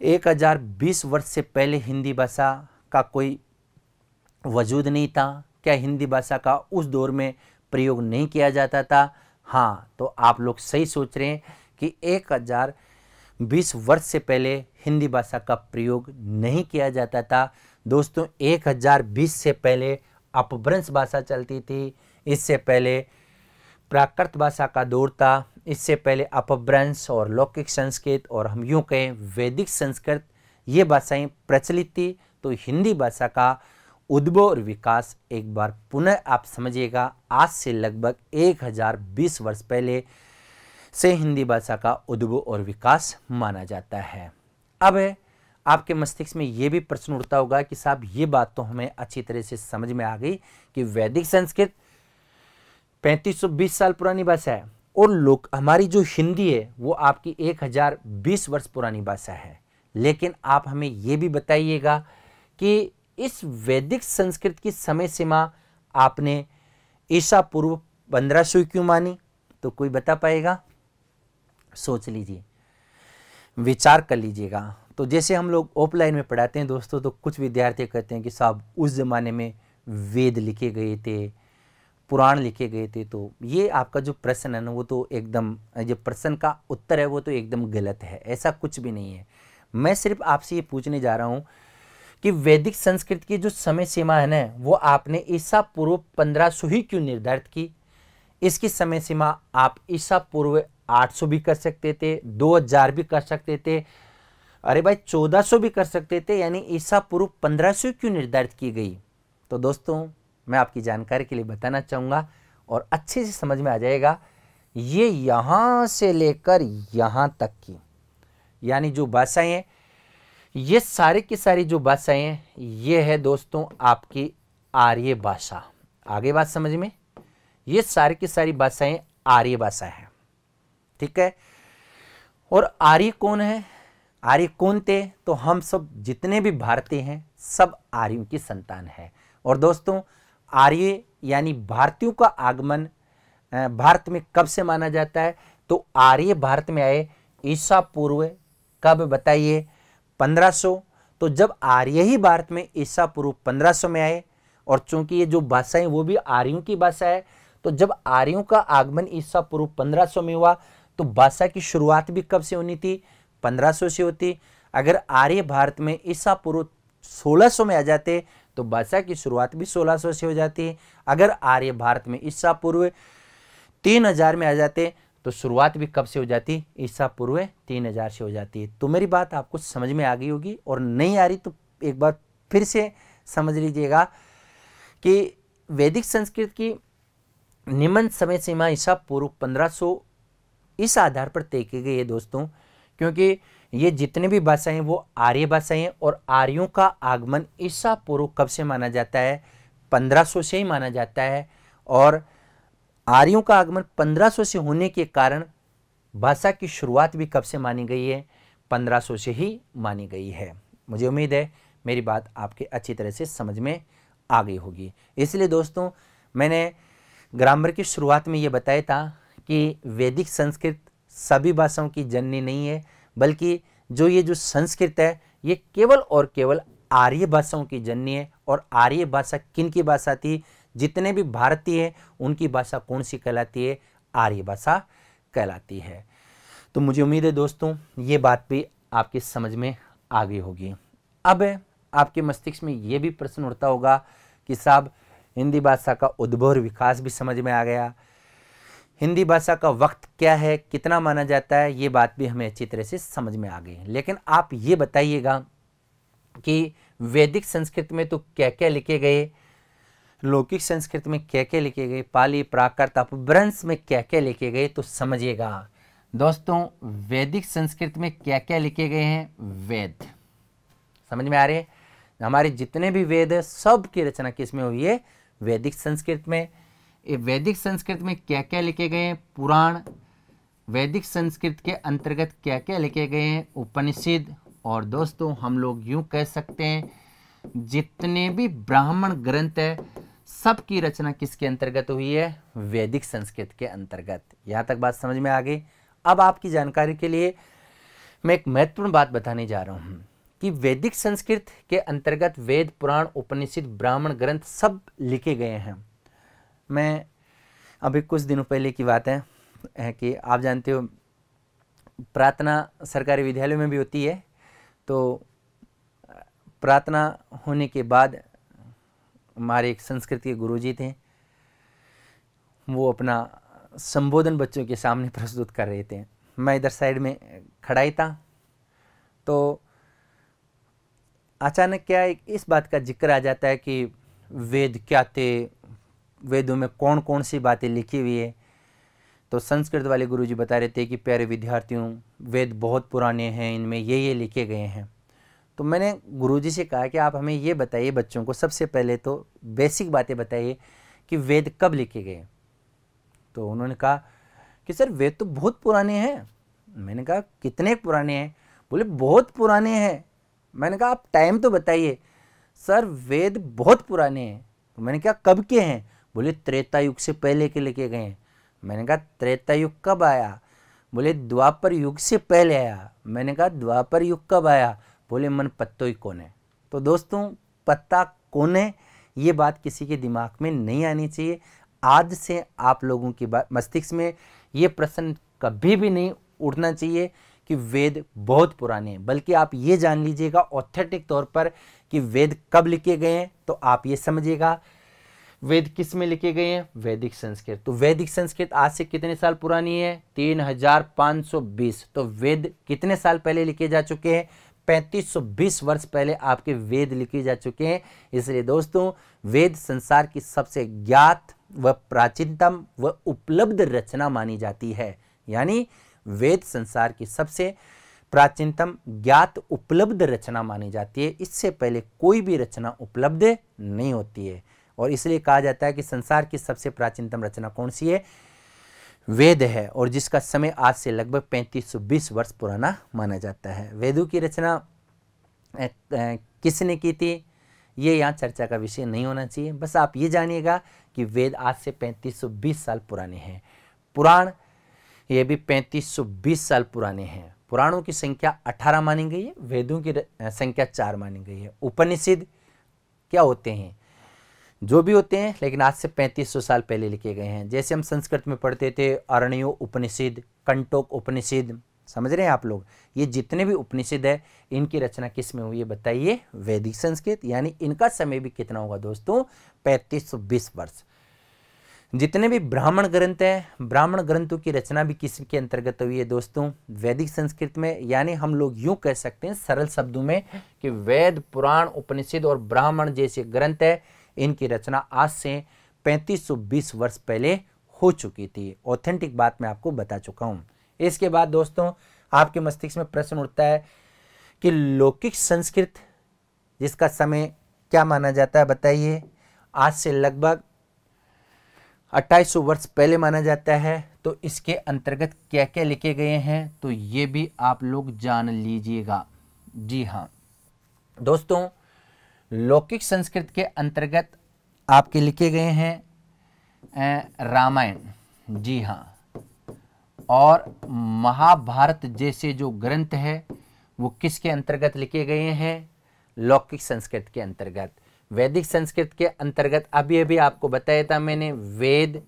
1020 वर्ष से पहले हिंदी भाषा का कोई वजूद नहीं था क्या हिंदी भाषा का उस दौर में प्रयोग नहीं किया जाता था हाँ तो आप लोग सही सोच रहे हैं कि 1020 वर्ष से पहले हिंदी भाषा का प्रयोग नहीं किया जाता था दोस्तों 1020 से पहले अपभ्रंश भाषा चलती थी इससे पहले प्राकृत भाषा का दौर था इससे पहले अपभ्रंश और लौकिक संस्कृत और हम यूँ कहें वैदिक संस्कृत ये भाषाएं प्रचलित थी तो हिंदी भाषा का उद्भव और विकास एक बार पुनः आप समझिएगा आज से लगभग 1020 वर्ष पहले से हिंदी भाषा का उद्भव और विकास माना जाता है अब है आपके मस्तिष्क में ये भी प्रश्न उठता होगा कि साहब ये बात तो हमें अच्छी तरह से समझ में आ गई कि वैदिक संस्कृत 3520 साल पुरानी भाषा है और लोग हमारी जो हिंदी है वो आपकी 1020 वर्ष पुरानी भाषा है लेकिन आप हमें ये भी बताइएगा कि इस वैदिक संस्कृत की समय सीमा आपने ईसा पूर्व 1500 क्यों मानी तो कोई बता पाएगा सोच लीजिए विचार कर लीजिएगा तो जैसे हम लोग ऑफलाइन में पढ़ाते हैं दोस्तों तो कुछ विद्यार्थी कहते हैं कि साहब उस ज़माने में वेद लिखे गए थे पुराण लिखे गए थे तो ये आपका जो प्रश्न है ना वो तो एकदम जो प्रश्न का उत्तर है वो तो एकदम गलत है ऐसा कुछ भी नहीं है मैं सिर्फ आपसे ये पूछने जा रहा हूँ कि वैदिक संस्कृत की जो समय सीमा है ना वो आपने ईसा पूर्व पंद्रह सौ ही क्यों निर्धारित की इसकी समय सीमा आप ईसा पूर्व आठ सौ भी कर सकते थे दो हजार भी कर सकते थे अरे भाई चौदह सौ भी कर सकते थे यानी ईसा पूर्व पंद्रह सौ क्यों निर्धारित की गई तो दोस्तों मैं आपकी जानकारी के लिए बताना चाहूँगा और अच्छे से समझ में आ जाएगा ये यहाँ से लेकर यहाँ तक की यानी जो भाषाएँ हैं ये सारे की सारी जो भाषाएँ हैं ये है दोस्तों आपकी आर्य भाषा आगे बात समझ में ये सारी की सारी भाषाएँ आर्य भाषा हैं ठीक है और आर्य कौन है आर्य कौन थे तो हम सब जितने भी भारतीय हैं सब आर्यों की संतान है और दोस्तों आर्य यानी भारतीयों का आगमन भारत में कब से माना जाता है तो आर्य भारत में आए ईसा पूर्व कब बताइए 1500 तो जब आर्य ही भारत में ईसा पूर्व 1500 में आए और चूंकि ये जो भाषा है वो भी आर्यों की भाषा है तो जब आर्यों का आगमन ईसा पूर्व 1500 में हुआ तो भाषा की शुरुआत भी कब से होनी थी 1500 से होती अगर आर्य भारत में ईसा पूर्व 1600 में आ जाते तो भाषा की शुरुआत भी 1600 से हो जाती है अगर आर्य भारत में ईसा पूर्व 3000 में आ जाते तो शुरुआत भी कब से हो जाती ईसा पूर्व 3000 से हो जाती है तो मेरी बात आपको समझ में आ गई होगी और नहीं आ रही तो एक बार फिर से समझ लीजिएगा कि वैदिक संस्कृत की निम्न समय सीमा ईसा पूर्व 1500 इस आधार पर तय की गई है दोस्तों क्योंकि ये जितने भी भाषाएं वो आर्य भाषाएं और आर्यों का आगमन ईसा पूर्व कब से माना जाता है 1500 से ही माना जाता है और आर्यों का आगमन 1500 से होने के कारण भाषा की शुरुआत भी कब से मानी गई है 1500 से ही मानी गई है मुझे उम्मीद है मेरी बात आपके अच्छी तरह से समझ में आ गई होगी इसलिए दोस्तों मैंने ग्रामर की शुरुआत में ये बताया था कि वैदिक संस्कृत सभी भाषाओं की जननी नहीं है बल्कि जो ये जो संस्कृत है ये केवल और केवल आर्य भाषाओं की जननी है और आर्य भाषा किन की भाषा थी जितने भी भारतीय हैं उनकी भाषा कौन सी कहलाती है आर्य भाषा कहलाती है तो मुझे उम्मीद है दोस्तों ये बात भी आपकी समझ में आ गई होगी अब आपके मस्तिष्क में ये भी प्रश्न उठता होगा कि साहब हिंदी भाषा का उद्भव विकास भी समझ में आ गया हिंदी भाषा का वक्त क्या है कितना माना जाता है ये बात भी हमें अच्छी तरह से समझ में आ गई है लेकिन आप ये बताइएगा कि वैदिक संस्कृत में तो क्या क्या लिखे गए लौकिक संस्कृत में क्या क्या लिखे गए पाली प्राकृत अपभ्रंश में क्या क्या लिखे गए तो समझिएगा दोस्तों वैदिक संस्कृत में क्या क्या लिखे गए हैं वेद समझ में आ रहे हमारे जितने भी वेद सब की रचना किस में हुई है वैदिक संस्कृत में ये वैदिक संस्कृत में क्या क्या लिखे गए हैं पुराण वैदिक संस्कृत के अंतर्गत क्या क्या लिखे गए हैं उपनिषद और दोस्तों हम लोग यूँ कह सकते हैं जितने भी ब्राह्मण ग्रंथ है सबकी रचना किसके अंतर्गत हुई है वैदिक संस्कृत के अंतर्गत यहाँ तक बात समझ में आ गई अब आपकी जानकारी के लिए मैं एक महत्वपूर्ण बात बताने जा रहा हूँ कि वैदिक संस्कृत के अंतर्गत वेद पुराण उपनिषद ब्राह्मण ग्रंथ सब लिखे गए हैं मैं अभी कुछ दिनों पहले की बात है, है कि आप जानते हो प्रार्थना सरकारी विद्यालय में भी होती है तो प्रार्थना होने के बाद हमारे एक संस्कृत के गुरु थे वो अपना संबोधन बच्चों के सामने प्रस्तुत कर रहे थे मैं इधर साइड में खड़ा ही था तो अचानक क्या एक इस बात का जिक्र आ जाता है कि वेद क्या थे वेदों में कौन कौन सी बातें लिखी हुई है तो संस्कृत वाले गुरु जी बता रहे थे कि प्यारे विद्यार्थियों वेद बहुत पुराने हैं इनमें ये ये लिखे गए हैं तो मैंने गुरु जी से कहा कि आप हमें ये बताइए बच्चों को सबसे पहले तो बेसिक बातें बताइए कि वेद कब लिखे गए तो उन्होंने कहा कि सर वेद तो बहुत पुराने हैं मैंने कहा कितने पुराने हैं बोले बहुत पुराने हैं मैंने कहा आप टाइम तो बताइए सर वेद बहुत पुराने हैं तो मैंने कहा कब के हैं बोले त्रेता युग से पहले के लेके गए हैं मैंने कहा त्रेता युग कब आया बोले द्वापर युग से पहले आया मैंने कहा द्वापर युग कब आया बोले मन पत्तो ही कौन है तो दोस्तों पत्ता कौन है ये बात किसी के दिमाग में नहीं आनी चाहिए आज से आप लोगों की बात मस्तिष्क में ये प्रश्न कभी भी नहीं उठना चाहिए कि वेद बहुत पुराने हैं बल्कि आप ये जान लीजिएगा ऑथेंटिक तौर पर कि वेद कब लिखे गए हैं तो आप ये समझिएगा वेद किस में लिखे गए हैं वैदिक संस्कृत तो वैदिक संस्कृत आज से कितने साल पुरानी है तीन हजार पांच सौ बीस तो वेद कितने साल पहले लिखे जा चुके हैं 3520 वर्ष पहले आपके वेद लिखे जा चुके हैं इसलिए दोस्तों वेद संसार की सबसे ज्ञात व प्राचीनतम व उपलब्ध रचना मानी जाती है यानी वेद संसार की सबसे प्राचीनतम ज्ञात उपलब्ध रचना मानी जाती है इससे पहले कोई भी रचना उपलब्ध नहीं होती है और इसलिए कहा जाता है कि संसार की सबसे प्राचीनतम रचना कौन सी है वेद है और जिसका समय आज से लगभग पैंतीस सौ वर्ष पुराना माना जाता है वेदों की रचना किसने की थी ये यहाँ चर्चा का विषय नहीं होना चाहिए बस आप ये जानिएगा कि वेद आज से पैंतीस साल पुराने हैं पुराण ये भी पैंतीस साल पुराने हैं पुराणों की संख्या 18 मानी गई है वेदों की संख्या चार मानी गई है उपनिषद क्या होते हैं जो भी होते हैं लेकिन आज से 3500 साल पहले लिखे गए हैं जैसे हम संस्कृत में पढ़ते थे अरण्यो उपनिषद कंटोक उपनिषद समझ रहे हैं आप लोग ये जितने भी उपनिषद है इनकी रचना किस में हुई है बताइए वैदिक संस्कृत यानी इनका समय भी कितना होगा दोस्तों पैंतीस वर्ष जितने भी ब्राह्मण ग्रंथ हैं ब्राह्मण ग्रंथों की रचना भी किसके अंतर्गत हुई है दोस्तों वैदिक संस्कृत में यानी हम लोग यूं कह सकते हैं सरल शब्दों में कि वेद पुराण उपनिषद और ब्राह्मण जैसे ग्रंथ है इनकी रचना आज से 3520 वर्ष पहले हो चुकी थी ऑथेंटिक बात मैं आपको बता चुका हूँ इसके बाद दोस्तों आपके मस्तिष्क में प्रश्न उठता है कि लौकिक संस्कृत जिसका समय क्या माना जाता है बताइए आज से लगभग 2800 वर्ष पहले माना जाता है तो इसके अंतर्गत क्या क्या लिखे गए हैं तो ये भी आप लोग जान लीजिएगा जी हाँ दोस्तों लौकिक संस्कृत के अंतर्गत आपके लिखे गए हैं रामायण जी हाँ और महाभारत जैसे जो ग्रंथ है वो किसके अंतर्गत लिखे गए हैं लौकिक संस्कृत के अंतर्गत वैदिक संस्कृत के अंतर्गत अभी अभी आपको बताया था मैंने वेद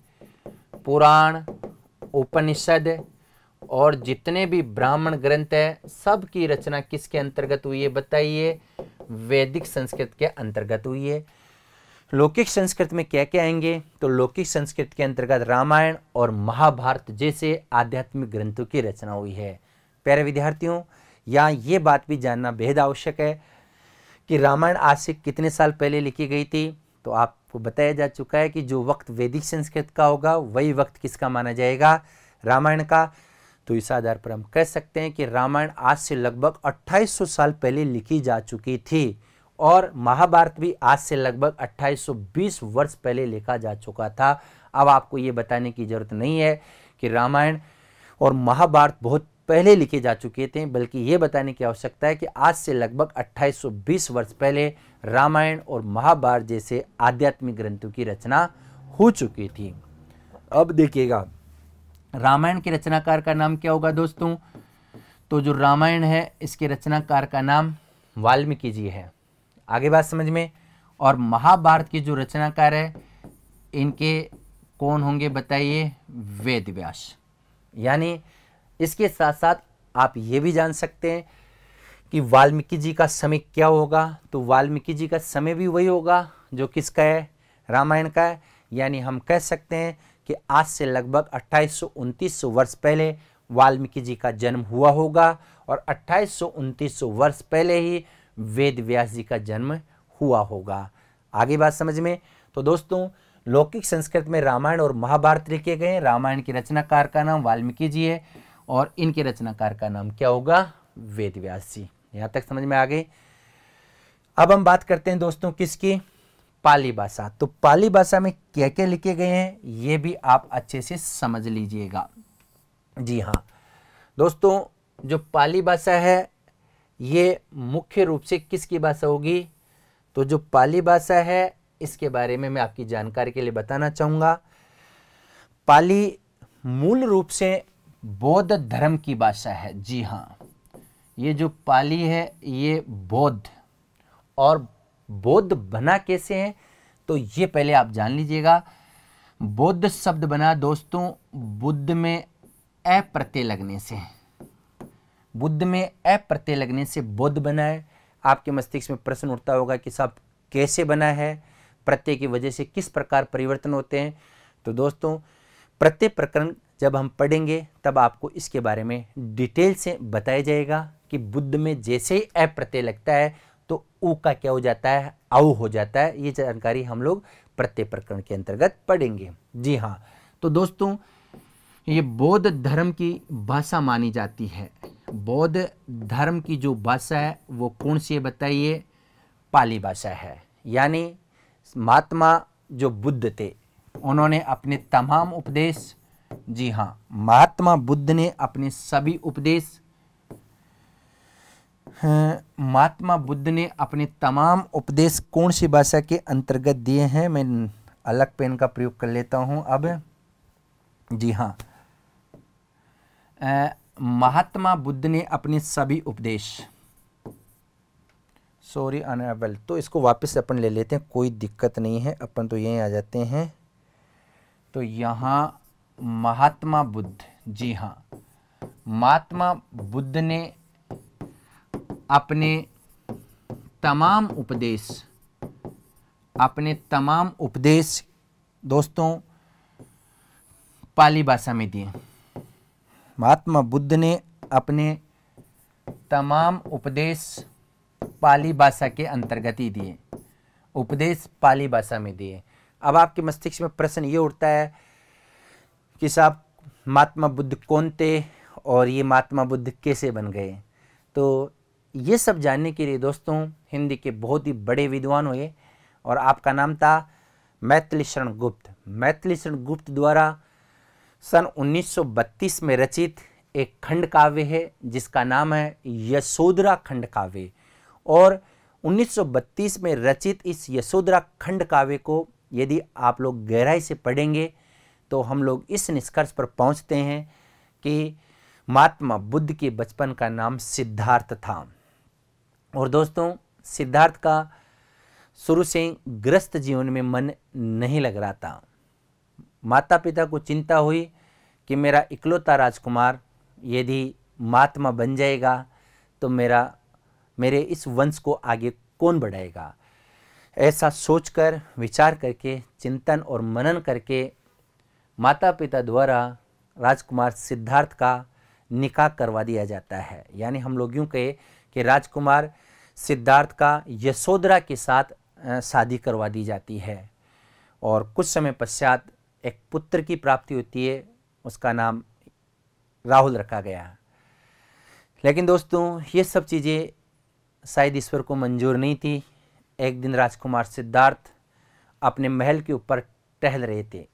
पुराण उपनिषद और जितने भी ब्राह्मण ग्रंथ है सब की रचना किसके अंतर्गत हुई है बताइए वैदिक संस्कृत के अंतर्गत हुई है लौकिक संस्कृत में क्या क्या आएंगे तो लौकिक संस्कृत के अंतर्गत रामायण और महाभारत जैसे आध्यात्मिक ग्रंथों की रचना हुई है प्यारे विद्यार्थियों यहाँ ये बात भी जानना बेहद आवश्यक है कि रामायण आज से कितने साल पहले लिखी गई थी तो आपको बताया जा चुका है कि जो वक्त वैदिक संस्कृत का होगा वही वक्त किसका माना जाएगा रामायण का तो इस आधार पर हम कह सकते हैं कि रामायण आज से लगभग 2800 साल पहले लिखी जा चुकी थी और महाभारत भी आज से लगभग 2820 वर्ष पहले लिखा जा चुका था अब आपको ये बताने की ज़रूरत नहीं है कि रामायण और महाभारत बहुत पहले लिखे जा चुके थे बल्कि ये बताने की आवश्यकता है कि आज से लगभग 2820 वर्ष पहले रामायण और महाभारत जैसे आध्यात्मिक ग्रंथों की रचना हो चुकी थी अब देखिएगा रामायण के रचनाकार का नाम क्या होगा दोस्तों तो जो रामायण है इसके रचनाकार का नाम वाल्मीकि जी है आगे बात समझ में और महाभारत के जो रचनाकार है इनके कौन होंगे बताइए वेद व्यास यानी इसके साथ साथ आप ये भी जान सकते हैं कि वाल्मीकि जी का समय क्या होगा तो वाल्मीकि जी का समय भी वही होगा जो किसका है रामायण का है यानी हम कह सकते हैं कि आज से लगभग अट्ठाईस वर्ष पहले वाल्मीकि जी का जन्म हुआ होगा और अट्ठाईस वर्ष पहले ही वेद व्यास जी का जन्म हुआ होगा आगे बात समझ में तो दोस्तों लौकिक संस्कृत में रामायण और महाभारत लिखे गए रामायण के रचनाकार का नाम वाल्मीकि जी है और इनके रचनाकार का नाम क्या होगा वेद व्यास जी यहाँ तक समझ में आ गए अब हम बात करते हैं दोस्तों किसकी पाली भाषा तो पाली भाषा में क्या क्या लिखे गए हैं ये भी आप अच्छे से समझ लीजिएगा जी हाँ दोस्तों जो पाली भाषा है ये मुख्य रूप से किसकी भाषा होगी तो जो पाली भाषा है इसके बारे में मैं आपकी जानकारी के लिए बताना चाहूँगा पाली मूल रूप से बौद्ध धर्म की भाषा है जी हाँ ये जो पाली है ये बौद्ध और बौद्ध बना कैसे है तो ये पहले आप जान लीजिएगा बौद्ध शब्द बना दोस्तों बुद्ध में अ प्रत्यय लगने से बुद्ध में अ प्रत्यय लगने से बौद्ध बना है आपके मस्तिष्क में प्रश्न उठता होगा कि साहब कैसे बना है प्रत्यय की वजह से किस प्रकार परिवर्तन होते हैं तो दोस्तों प्रत्यय प्रकरण जब हम पढ़ेंगे तब आपको इसके बारे में डिटेल से बताया जाएगा कि बुद्ध में जैसे ही अप्रत्यय लगता है तो ऊ का क्या हो जाता है औ हो जाता है ये जानकारी हम लोग प्रत्यय प्रकरण के अंतर्गत पढ़ेंगे जी हाँ तो दोस्तों ये बौद्ध धर्म की भाषा मानी जाती है बौद्ध धर्म की जो भाषा है वो कौन सी बताइए पाली भाषा है यानी महात्मा जो बुद्ध थे उन्होंने अपने तमाम उपदेश जी हाँ महात्मा बुद्ध ने अपने सभी उपदेश महात्मा बुद्ध ने अपने तमाम उपदेश कौन सी भाषा के अंतर्गत दिए हैं मैं अलग पेन का प्रयोग कर लेता हूं अब जी हाँ महात्मा बुद्ध ने अपने सभी उपदेश सॉरी अनबल तो इसको वापस अपन ले लेते हैं कोई दिक्कत नहीं है अपन तो यहीं आ जाते हैं तो यहाँ महात्मा बुद्ध जी हाँ महात्मा बुद्ध ने अपने तमाम उपदेश अपने तमाम उपदेश दोस्तों पाली भाषा में दिए महात्मा बुद्ध ने अपने तमाम उपदेश पाली भाषा के अंतर्गत ही दिए उपदेश पाली भाषा में दिए अब आपके मस्तिष्क में प्रश्न ये उठता है कि साहब महात्मा बुद्ध कौन थे और ये महात्मा बुद्ध कैसे बन गए तो ये सब जानने के लिए दोस्तों हिंदी के बहुत ही बड़े विद्वान हुए और आपका नाम था मैथिली शरण गुप्त मैथिली शरण गुप्त द्वारा सन 1932 में रचित एक खंड काव्य है जिसका नाम है यशोधरा खंड काव्य और 1932 में रचित इस यशोधरा खंड काव्य को यदि आप लोग गहराई से पढ़ेंगे तो हम लोग इस निष्कर्ष पर पहुंचते हैं कि महात्मा बुद्ध के बचपन का नाम सिद्धार्थ था और दोस्तों सिद्धार्थ का शुरू से ग्रस्त जीवन में मन नहीं लग रहा था माता पिता को चिंता हुई कि मेरा इकलौता राजकुमार यदि महात्मा बन जाएगा तो मेरा मेरे इस वंश को आगे कौन बढ़ाएगा ऐसा सोचकर विचार करके चिंतन और मनन करके माता पिता द्वारा राजकुमार सिद्धार्थ का निकाह करवा दिया जाता है यानी हम लोग यूँ कहे कि राजकुमार सिद्धार्थ का यशोधरा के साथ शादी करवा दी जाती है और कुछ समय पश्चात एक पुत्र की प्राप्ति होती है उसका नाम राहुल रखा गया लेकिन दोस्तों ये सब चीज़ें शायद ईश्वर को मंजूर नहीं थी एक दिन राजकुमार सिद्धार्थ अपने महल के ऊपर टहल रहे थे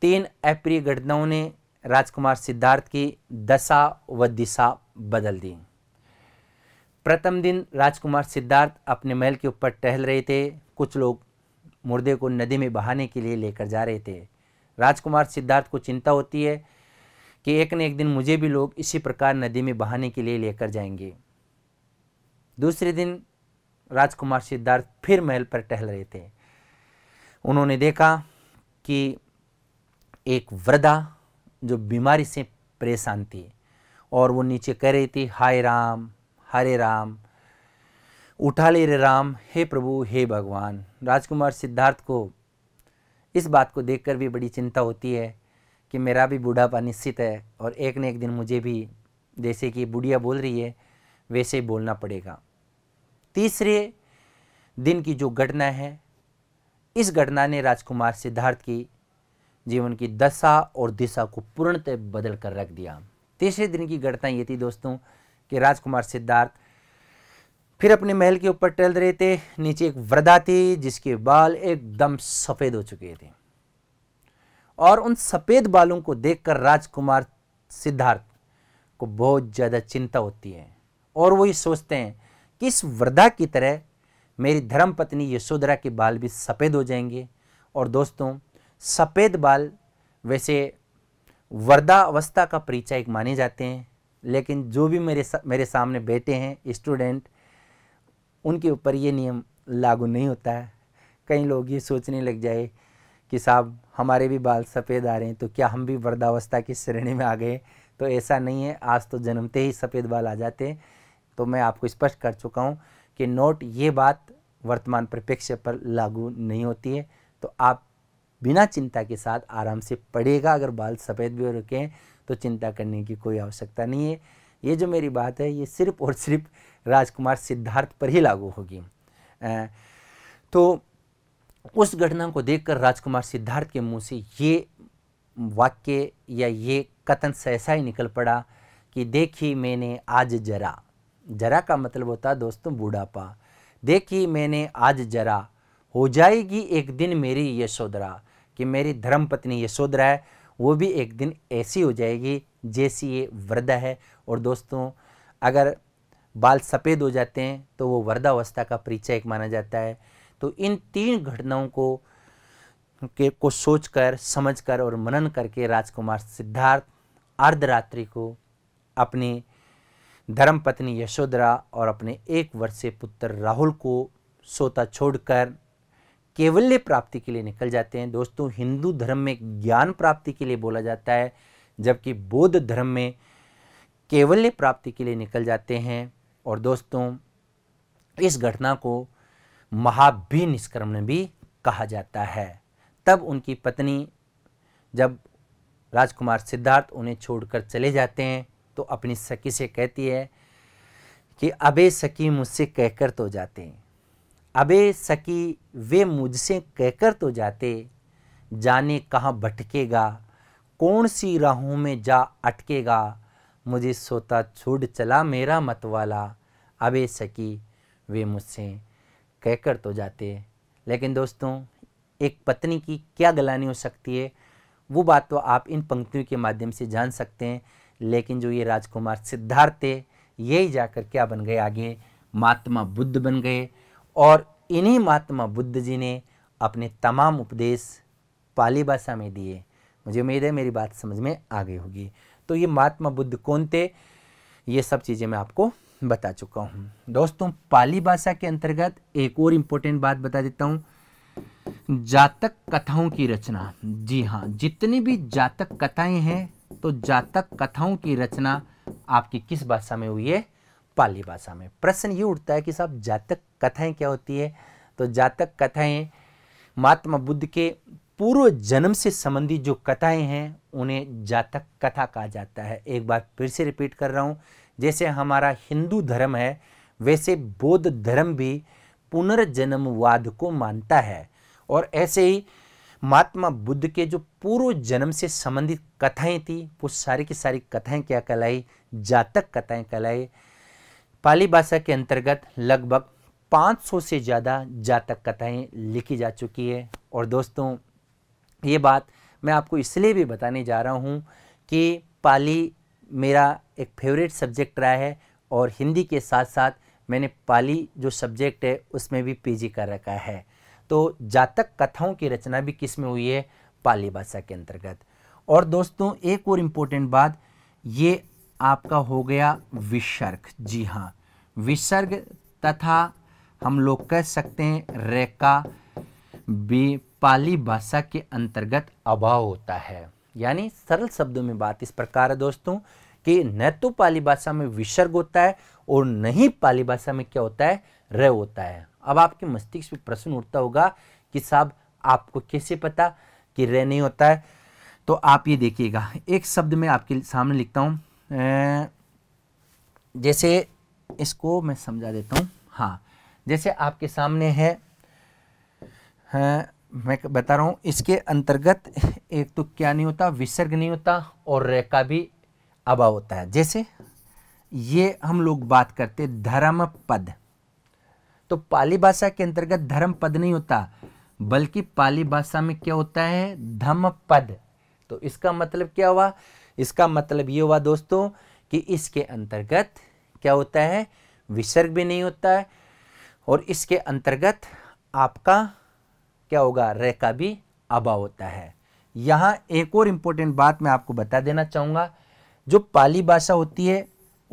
तीन अप्रिय घटनाओं ने राजकुमार सिद्धार्थ की दशा व दिशा बदल दी प्रथम दिन राजकुमार सिद्धार्थ अपने महल के ऊपर टहल रहे थे कुछ लोग मुर्दे को नदी में बहाने के लिए लेकर जा रहे थे राजकुमार सिद्धार्थ को चिंता होती है कि एक न एक दिन मुझे भी लोग इसी प्रकार नदी में बहाने के लिए लेकर जाएंगे दूसरे दिन राजकुमार सिद्धार्थ फिर महल पर टहल रहे थे उन्होंने देखा कि एक वृद्धा जो बीमारी से परेशान थी और वो नीचे कह रही थी हाय राम हरे राम उठा ले रे राम हे प्रभु हे भगवान राजकुमार सिद्धार्थ को इस बात को देखकर भी बड़ी चिंता होती है कि मेरा भी बूढ़ापा निश्चित है और एक न एक दिन मुझे भी जैसे कि बुढ़िया बोल रही है वैसे ही बोलना पड़ेगा तीसरे दिन की जो घटना है इस घटना ने राजकुमार सिद्धार्थ की जीवन की दशा और दिशा को पूर्णतः बदल कर रख दिया तीसरे दिन की घटना ये थी दोस्तों कि राजकुमार सिद्धार्थ फिर अपने महल के ऊपर टहल रहे थे नीचे एक वृद्धा थी जिसके बाल एकदम सफ़ेद हो चुके थे और उन सफ़ेद बालों को देखकर राजकुमार सिद्धार्थ को बहुत ज़्यादा चिंता होती है और वो ये सोचते हैं कि इस वृद्धा की तरह मेरी धर्म पत्नी यशोधरा के बाल भी सफ़ेद हो जाएंगे और दोस्तों सफ़ेद बाल वैसे वर्दा अवस्था का परिचय एक माने जाते हैं लेकिन जो भी मेरे सा, मेरे सामने बैठे हैं स्टूडेंट उनके ऊपर ये नियम लागू नहीं होता है कई लोग ये सोचने लग जाए कि साहब हमारे भी बाल सफ़ेद आ रहे हैं तो क्या हम भी वृद्धावस्था की श्रेणी में आ गए तो ऐसा नहीं है आज तो जन्मते ही सफ़ेद बाल आ जाते हैं तो मैं आपको स्पष्ट कर चुका हूँ कि नोट ये बात वर्तमान परिप्रेक्ष्य पर लागू नहीं होती है तो आप बिना चिंता के साथ आराम से पढ़ेगा अगर बाल सफ़ेद भी हो रखे हैं तो चिंता करने की कोई आवश्यकता नहीं है ये जो मेरी बात है ये सिर्फ और सिर्फ राजकुमार सिद्धार्थ पर ही लागू होगी तो उस घटना को देखकर राजकुमार सिद्धार्थ के मुंह से ये वाक्य या ये कथन सहसा ही निकल पड़ा कि देखी मैंने आज जरा जरा का मतलब होता है दोस्तों बूढ़ापा देखी मैंने आज जरा हो जाएगी एक दिन मेरी यशोधरा कि मेरी धर्मपत्नी यशोधरा है वो भी एक दिन ऐसी हो जाएगी जैसी ये वृद्धा है और दोस्तों अगर बाल सफ़ेद हो जाते हैं तो वो वृद्धावस्था का एक माना जाता है तो इन तीन घटनाओं को के को सोचकर समझकर और मनन करके राजकुमार सिद्धार्थ अर्धरात्रि को अपनी धर्मपत्नी यशोधरा और अपने एक वर्षीय पुत्र राहुल को सोता छोड़कर केवल्य प्राप्ति के लिए निकल जाते हैं दोस्तों हिंदू धर्म में ज्ञान प्राप्ति के लिए बोला जाता है जबकि बौद्ध धर्म में केवल्य प्राप्ति के लिए निकल जाते हैं और दोस्तों इस घटना को महाभी निष्क्रमण भी कहा जाता है तब उनकी पत्नी जब राजकुमार सिद्धार्थ उन्हें छोड़कर चले जाते हैं तो अपनी सखी से कहती है कि अबे सखी मुझसे कहकर तो जाते हैं अबे सकी वे मुझसे कहकर तो जाते जाने कहाँ भटकेगा कौन सी राहों में जा अटकेगा मुझे सोता छोड़ चला मेरा मत वाला अबे सकी वे मुझसे कहकर तो जाते लेकिन दोस्तों एक पत्नी की क्या गलानी हो सकती है वो बात तो आप इन पंक्तियों के माध्यम से जान सकते हैं लेकिन जो ये राजकुमार सिद्धार्थ थे यही जाकर क्या बन गए आगे महात्मा बुद्ध बन गए और इन्हीं महात्मा बुद्ध जी ने अपने तमाम उपदेश पाली भाषा में दिए मुझे उम्मीद है मेरी बात समझ में आ गई होगी तो ये महात्मा बुद्ध कौन थे ये सब चीज़ें मैं आपको बता चुका हूँ दोस्तों पाली भाषा के अंतर्गत एक और इम्पोर्टेंट बात बता देता हूँ जातक कथाओं की रचना जी हाँ जितनी भी जातक कथाएं हैं तो जातक कथाओं की रचना आपकी किस भाषा में हुई है पाली भाषा में प्रश्न ये उठता है कि साहब जातक कथाएं क्या होती है तो जातक कथाएं महात्मा बुद्ध के पूर्व जन्म से संबंधित जो कथाएं हैं उन्हें जातक कथा कहा जाता है एक बार फिर से रिपीट कर रहा हूँ जैसे हमारा हिंदू धर्म है वैसे बौद्ध धर्म भी पुनर्जन्मवाद को मानता है और ऐसे ही महात्मा बुद्ध के जो पूर्व जन्म से संबंधित कथाएं थी वो सारी की सारी कथाएं क्या कहलाई जातक कथाएं कहलाई पाली भाषा के अंतर्गत लगभग 500 से ज़्यादा जातक कथाएं लिखी जा चुकी है और दोस्तों ये बात मैं आपको इसलिए भी बताने जा रहा हूँ कि पाली मेरा एक फेवरेट सब्जेक्ट रहा है और हिंदी के साथ साथ मैंने पाली जो सब्जेक्ट है उसमें भी पीजी कर रखा है तो जातक कथाओं की रचना भी किस में हुई है पाली भाषा के अंतर्गत और दोस्तों एक और इम्पोर्टेंट बात ये आपका हो गया विसर्ग जी हाँ विसर्ग तथा हम लोग कह सकते हैं रेका भी पाली भाषा के अंतर्गत अभाव होता है यानी सरल शब्दों में बात इस प्रकार है दोस्तों कि न तो पाली भाषा में विसर्ग होता है और न ही पाली भाषा में क्या होता है र होता है अब आपके मस्तिष्क में प्रश्न उठता होगा कि साहब आपको कैसे पता कि र नहीं होता है तो आप ये देखिएगा एक शब्द में आपके सामने लिखता हूं जैसे इसको मैं समझा देता हूँ हाँ जैसे आपके सामने है हाँ, मैं बता रहा हूँ इसके अंतर्गत एक तो क्या नहीं होता विसर्ग नहीं होता और रे का भी अभाव होता है जैसे ये हम लोग बात करते धर्म पद तो पाली भाषा के अंतर्गत धर्म पद नहीं होता बल्कि पाली भाषा में क्या होता है धम पद तो इसका मतलब क्या हुआ इसका मतलब ये हुआ दोस्तों कि इसके अंतर्गत क्या होता है विसर्ग भी नहीं होता है और इसके अंतर्गत आपका क्या होगा रे का भी अभाव होता है यहाँ एक और इम्पोर्टेंट बात मैं आपको बता देना चाहूँगा जो पाली भाषा होती है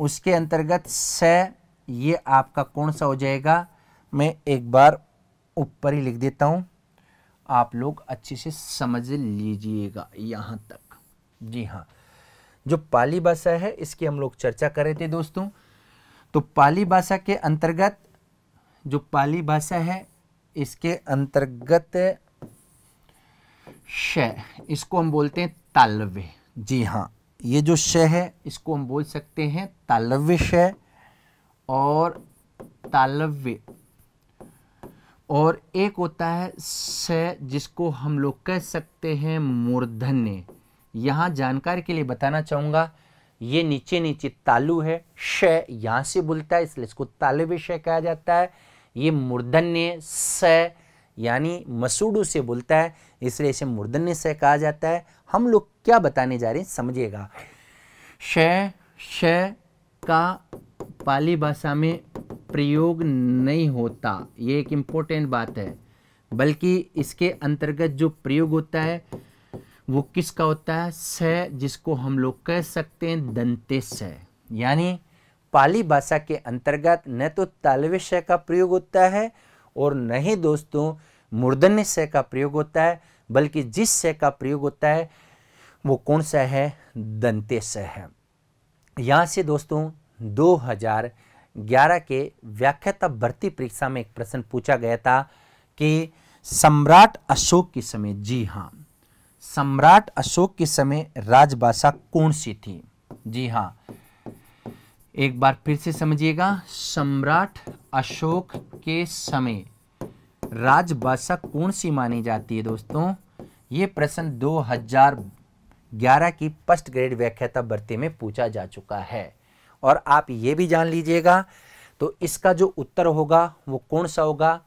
उसके अंतर्गत स ये आपका कौन सा हो जाएगा मैं एक बार ऊपर ही लिख देता हूँ आप लोग अच्छे से समझ लीजिएगा यहाँ तक जी हाँ जो पाली भाषा है इसकी हम लोग चर्चा कर रहे थे दोस्तों तो पाली भाषा के अंतर्गत जो पाली भाषा है इसके अंतर्गत श इसको हम बोलते हैं तालव्य जी हाँ ये जो श है इसको हम बोल सकते हैं तालव्य श और तालव्य और एक होता है स जिसको हम लोग कह सकते हैं मूर्धन्य यहाँ जानकारी के लिए बताना चाहूँगा ये नीचे नीचे तालु है श यहाँ से बोलता है इसलिए इसको तालुब शय कहा जाता है ये मूर्धन्य स यानी मसूडू से बोलता है इसलिए इसे मूर्धन्य स कहा जाता है हम लोग क्या बताने जा रहे हैं समझिएगा श श का पाली भाषा में प्रयोग नहीं होता ये एक इम्पोर्टेंट बात है बल्कि इसके अंतर्गत जो प्रयोग होता है वो किसका होता है स जिसको हम लोग कह सकते हैं दंते स यानी पाली भाषा के अंतर्गत न तो तालव्य स का प्रयोग होता है और न ही दोस्तों मूर्धन्य स का प्रयोग होता है बल्कि जिस स का प्रयोग होता है वो कौन सा है दंते स है यहाँ से दोस्तों 2011 के व्याख्याता भर्ती परीक्षा में एक प्रश्न पूछा गया था कि सम्राट अशोक के समय जी हाँ सम्राट अशोक के समय राजभाषा कौन सी थी जी हाँ एक बार फिर से समझिएगा सम्राट अशोक के समय राजभाषा कौन सी मानी जाती है दोस्तों ये प्रश्न 2011 की फर्स्ट ग्रेड व्याख्याता भर्ती में पूछा जा चुका है और आप ये भी जान लीजिएगा तो इसका जो उत्तर होगा वो कौन सा होगा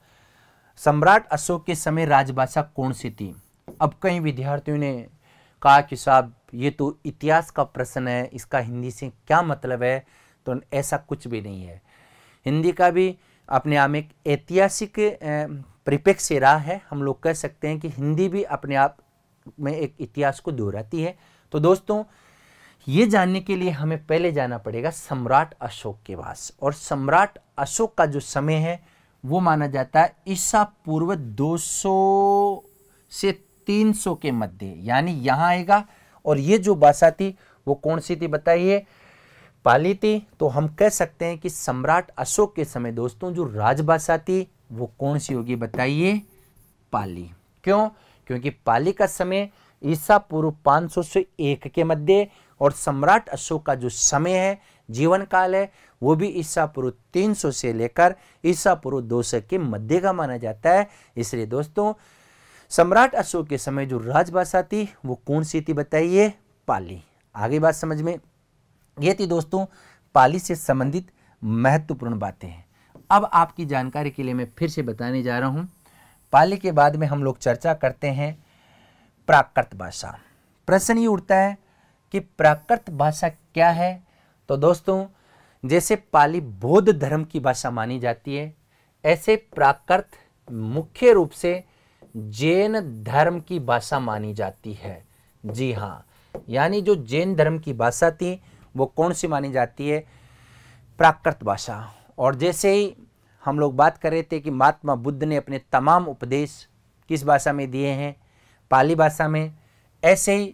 सम्राट अशोक के समय राजभाषा कौन सी थी अब कई विद्यार्थियों ने कहा कि साहब ये तो इतिहास का प्रश्न है इसका हिंदी से क्या मतलब है तो ऐसा कुछ भी नहीं है हिंदी का भी अपने आप एक ऐतिहासिक परिप्रेक्ष्य रहा है हम लोग कह सकते हैं कि हिंदी भी अपने आप में एक इतिहास को दोहराती है तो दोस्तों ये जानने के लिए हमें पहले जाना पड़ेगा सम्राट अशोक के पास और सम्राट अशोक का जो समय है वो माना जाता है ईसा पूर्व 200 से 300 के मध्य यानी यहां आएगा और ये जो भाषा थी वो कौन सी थी बताइए पाली थी तो हम कह सकते हैं कि सम्राट अशोक के समय दोस्तों जो राजभाषा थी वो कौन सी होगी बताइए पाली क्यों क्योंकि पाली का समय ईसा पूर्व 500 से एक के मध्य और सम्राट अशोक का जो समय है जीवन काल है वो भी ईसा पूर्व 300 से लेकर ईसा पूर्व 200 के मध्य का माना जाता है इसलिए दोस्तों सम्राट अशोक के समय जो राजभाषा थी वो कौन सी थी बताइए पाली आगे बात समझ में ये थी दोस्तों पाली से संबंधित महत्वपूर्ण बातें हैं अब आपकी जानकारी के लिए मैं फिर से बताने जा रहा हूँ पाली के बाद में हम लोग चर्चा करते हैं प्राकृत भाषा प्रश्न ये उठता है कि प्राकृत भाषा क्या है तो दोस्तों जैसे पाली बौद्ध धर्म की भाषा मानी जाती है ऐसे प्राकृत मुख्य रूप से जैन धर्म की भाषा मानी जाती है जी हाँ यानी जो जैन धर्म की भाषा थी वो कौन सी मानी जाती है प्राकृत भाषा और जैसे ही हम लोग बात कर रहे थे कि महात्मा बुद्ध ने अपने तमाम उपदेश किस भाषा में दिए हैं पाली भाषा में ऐसे ही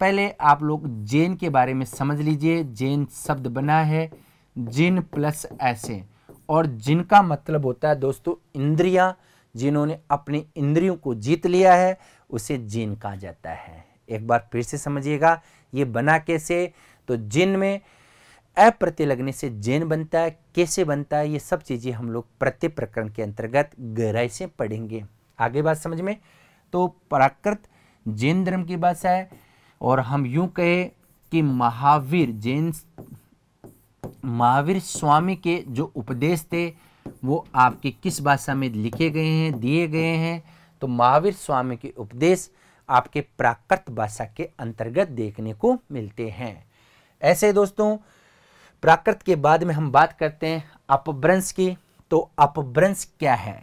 पहले आप लोग जैन के बारे में समझ लीजिए जैन शब्द बना है जिन प्लस ऐसे और जिनका मतलब होता है दोस्तों इंद्रियां जिन्होंने अपने इंद्रियों को जीत लिया है उसे जिन कहा जाता है एक बार फिर से समझिएगा ये बना कैसे तो जिन में अप्रत्यय लगने से जैन बनता है कैसे बनता है ये सब चीज़ें हम लोग प्रत्यय प्रकरण के अंतर्गत गहराई से पढ़ेंगे आगे बात समझ में तो प्राकृत जैन धर्म की बात है और हम यूं कहे कि महावीर जैन महावीर स्वामी के जो उपदेश थे वो आपके किस भाषा में लिखे गए हैं दिए गए हैं तो महावीर स्वामी के उपदेश आपके प्राकृत भाषा के अंतर्गत देखने को मिलते हैं ऐसे दोस्तों प्राकृत के बाद में हम बात करते हैं अपभ्रंश की तो अपभ्रंश क्या है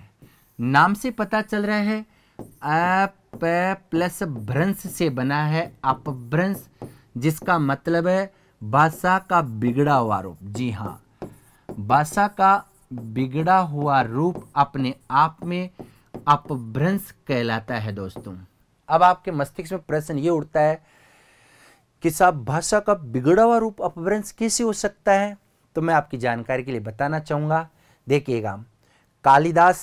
नाम से पता चल रहा है अप प्लस भ्रंश से बना है अपभ्रंश जिसका मतलब है भाषा का बिगड़ा हुआ रूप जी हाँ भाषा का बिगड़ा हुआ रूप अपने आप में अपभ्रंश कहलाता है दोस्तों अब आपके मस्तिष्क में प्रश्न ये उठता है कि साहब भाषा का बिगड़ा हुआ रूप अपभ्रंश कैसे हो सकता है तो मैं आपकी जानकारी के लिए बताना चाहूँगा देखिएगा कालिदास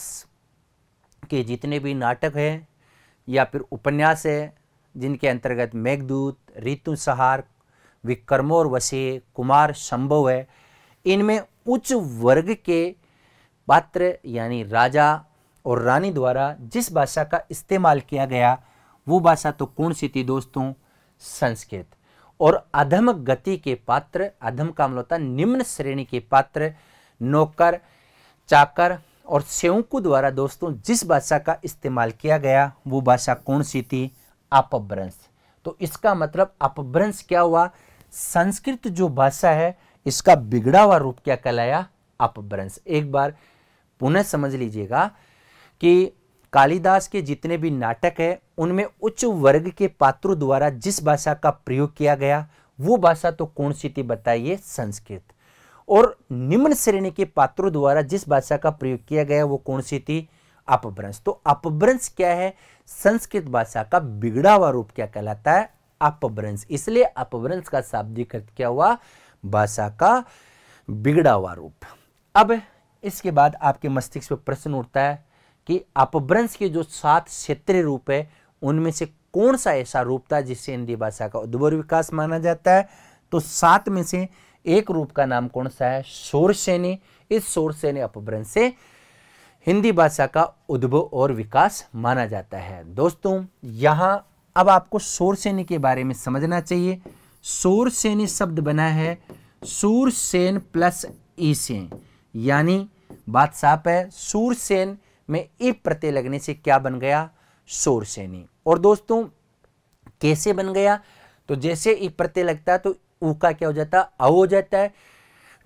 के जितने भी नाटक हैं या फिर उपन्यास है जिनके अंतर्गत मेघदूत ऋतु सहार विक्रमोर वसे कुमार संभव है इनमें उच्च वर्ग के पात्र यानी राजा और रानी द्वारा जिस भाषा का इस्तेमाल किया गया वो भाषा तो कौन सी थी दोस्तों संस्कृत और अधम गति के पात्र अधम का मतलब होता निम्न श्रेणी के पात्र नौकर चाकर और सेवकू द्वारा दोस्तों जिस भाषा का इस्तेमाल किया गया वो भाषा कौन सी थी अपभ्रंश तो इसका मतलब अपभ्रंश क्या हुआ संस्कृत जो भाषा है इसका बिगड़ा हुआ रूप क्या कहलाया अपभ्रंश एक बार पुनः समझ लीजिएगा कि कालिदास के जितने भी नाटक है उनमें उच्च वर्ग के पात्रों द्वारा जिस भाषा का प्रयोग किया गया वो भाषा तो कौन सी थी बताइए संस्कृत और निम्न श्रेणी के पात्रों द्वारा जिस भाषा का प्रयोग किया गया वो कौन सी थी अपभ्रंश तो अपभ्रंश क्या है संस्कृत भाषा का बिगड़ा हुआ रूप क्या कहलाता है अपभ्रंश इसलिए अपभ्रंश का शाब्दिक अर्थ क्या हुआ भाषा का बिगड़ा हुआ रूप अब इसके बाद आपके मस्तिष्क पर प्रश्न उठता है कि अपभ्रंश के जो सात क्षेत्रीय रूप है उनमें से कौन सा ऐसा रूप था जिससे हिंदी भाषा का उद्भव विकास माना जाता है तो सात में से एक रूप का नाम कौन सा है शोरसेनी इस शोरसेनी अपभ्रंश से हिंदी भाषा का उद्भव और विकास माना जाता है दोस्तों यहां अब आपको शोरसेनी के बारे में समझना चाहिए सोरसेन शब्द बना है सूरसेन प्लस ईसेन यानी बात साफ है सूरसेन में ई प्रत्यय लगने से क्या बन गया सोरसेनी और दोस्तों कैसे बन गया तो जैसे ई प्रत्यय लगता है तो ऊ का क्या हो जाता है अव हो जाता है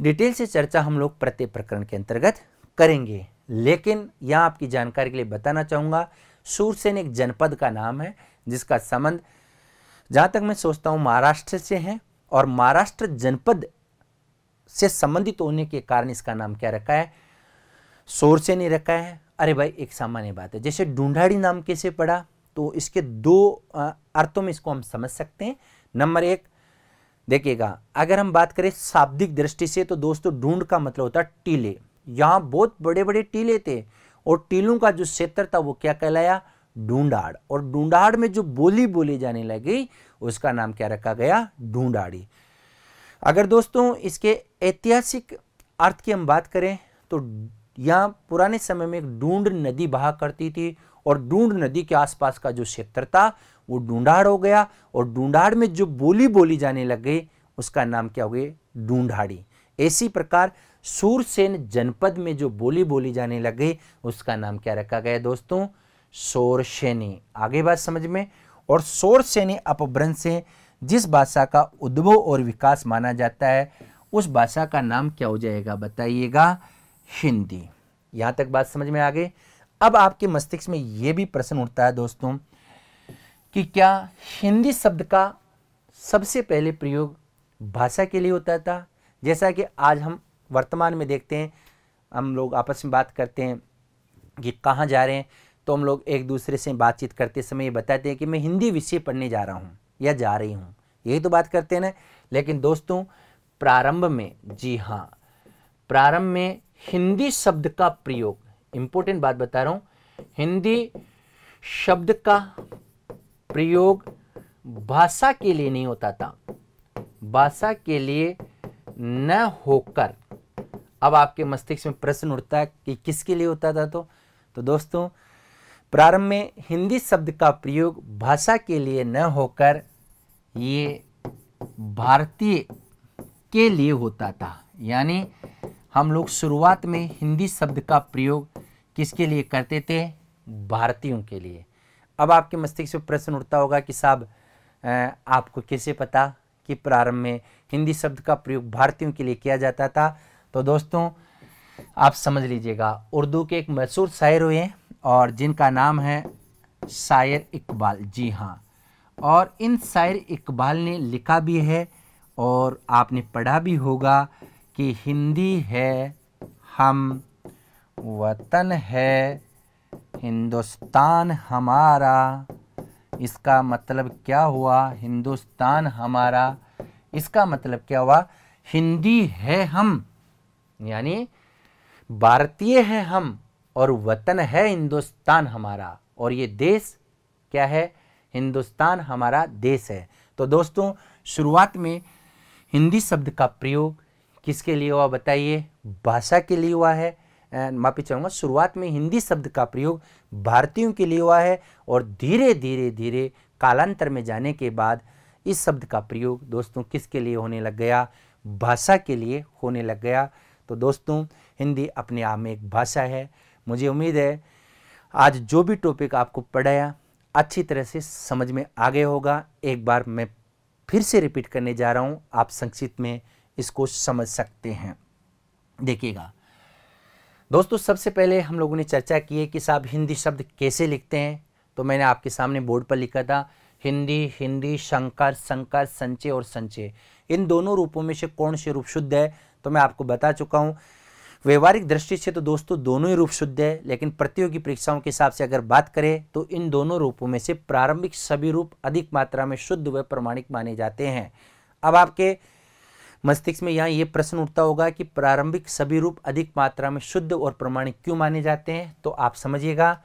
डिटेल से चर्चा हम लोग प्रत्यय प्रकरण के अंतर्गत करेंगे लेकिन यहाँ आपकी जानकारी के लिए बताना चाहूँगा सूरसेन एक जनपद का नाम है जिसका संबंध जहाँ तक मैं सोचता हूँ महाराष्ट्र से हैं और महाराष्ट्र जनपद से संबंधित होने के कारण इसका नाम क्या रखा है शोर से नहीं रखा है अरे भाई एक सामान्य बात है जैसे ढूंढाड़ी नाम कैसे पड़ा तो इसके दो अर्थों में इसको हम समझ सकते हैं नंबर एक देखिएगा अगर हम बात करें शाब्दिक दृष्टि से तो दोस्तों ढूंढ का मतलब होता टीले यहाँ बहुत बड़े बड़े टीले थे और टीलों का जो क्षेत्र था वो क्या कहलाया डूंडाड़ और ढूंढाड़ में जो बोली बोली जाने लगी उसका नाम क्या रखा गया ढूंढाड़ी अगर दोस्तों इसके ऐतिहासिक अर्थ की हम बात करें तो यहाँ पुराने समय में डूंड नदी बहा करती थी और डूंड नदी के आसपास का जो क्षेत्र था वो ढूंढाड़ हो गया और ढूंढाड़ में जो बोली बोली जाने लग गई उसका नाम क्या हो गई ढूंढाड़ी इसी प्रकार सूरसेन जनपद में जो बोली बोली जाने लग गई उसका नाम क्या रखा गया दोस्तों सेनी आगे बात समझ में और सेनी अपभ्रंश से जिस भाषा का उद्भव और विकास माना जाता है उस भाषा का नाम क्या हो जाएगा बताइएगा हिंदी यहां तक बात समझ में आ गई अब आपके मस्तिष्क में यह भी प्रश्न उठता है दोस्तों कि क्या हिंदी शब्द का सबसे पहले प्रयोग भाषा के लिए होता था जैसा कि आज हम वर्तमान में देखते हैं हम लोग आपस में बात करते हैं कि कहाँ जा रहे हैं तो हम लोग एक दूसरे से बातचीत करते समय ये बताते हैं कि मैं हिंदी विषय पढ़ने जा रहा हूँ या जा रही हूँ यही तो बात करते हैं ना लेकिन दोस्तों प्रारंभ में जी हाँ प्रारंभ में हिंदी शब्द का प्रयोग इंपॉर्टेंट बात बता रहा हूँ हिंदी शब्द का प्रयोग भाषा के लिए नहीं होता था भाषा के लिए न होकर अब आपके मस्तिष्क में प्रश्न उठता है कि किसके लिए होता था तो तो दोस्तों प्रारंभ में हिंदी शब्द का प्रयोग भाषा के लिए न होकर ये भारतीय के लिए होता था यानी हम लोग शुरुआत में हिंदी शब्द का प्रयोग किसके लिए करते थे भारतीयों के लिए अब आपके मस्तिष्क से प्रश्न उठता होगा कि साहब आपको कैसे पता कि प्रारंभ में हिंदी शब्द का प्रयोग भारतीयों के लिए किया जाता था तो दोस्तों आप समझ लीजिएगा उर्दू के एक मशहूर शायर हुए हैं और जिनका नाम है शायर इकबाल जी हाँ और इन शायर इकबाल ने लिखा भी है और आपने पढ़ा भी होगा कि हिंदी है हम वतन है हिंदुस्तान हमारा इसका मतलब क्या हुआ हिंदुस्तान हमारा इसका मतलब क्या हुआ हिंदी है हम यानी भारतीय है हम और वतन है हिंदुस्तान हमारा और ये देश क्या है हिंदुस्तान हमारा देश है तो दोस्तों शुरुआत में हिंदी शब्द का प्रयोग किसके लिए हुआ बताइए भाषा के लिए हुआ है माफी चाहूँगा शुरुआत में हिंदी शब्द का प्रयोग भारतीयों के लिए हुआ है और धीरे धीरे धीरे कालांतर में जाने के बाद इस शब्द का प्रयोग दोस्तों किसके लिए होने लग गया भाषा के लिए होने लग गया तो दोस्तों हिंदी अपने आप में एक भाषा है मुझे उम्मीद है आज जो भी टॉपिक आपको पढ़ाया अच्छी तरह से समझ में आ गया होगा एक बार मैं फिर से रिपीट करने जा रहा हूँ आप संक्षिप्त में इसको समझ सकते हैं देखिएगा दोस्तों सबसे पहले हम लोगों ने चर्चा की है कि साहब हिंदी शब्द कैसे लिखते हैं तो मैंने आपके सामने बोर्ड पर लिखा था हिंदी हिंदी शंकर शंकर संचय और संचय इन दोनों रूपों में से कौन से रूप शुद्ध है तो मैं आपको बता चुका हूँ व्यवहारिक दृष्टि से तो दोस्तों दोनों ही रूप शुद्ध है लेकिन प्रतियोगी परीक्षाओं के हिसाब से अगर बात करें तो इन दोनों रूपों में से प्रारंभिक सभी रूप अधिक मात्रा में शुद्ध व प्रमाणिक माने जाते हैं अब आपके मस्तिष्क में यहाँ ये प्रश्न उठता होगा कि प्रारंभिक सभी रूप अधिक मात्रा में शुद्ध और प्रमाणिक क्यों माने जाते हैं तो आप समझिएगा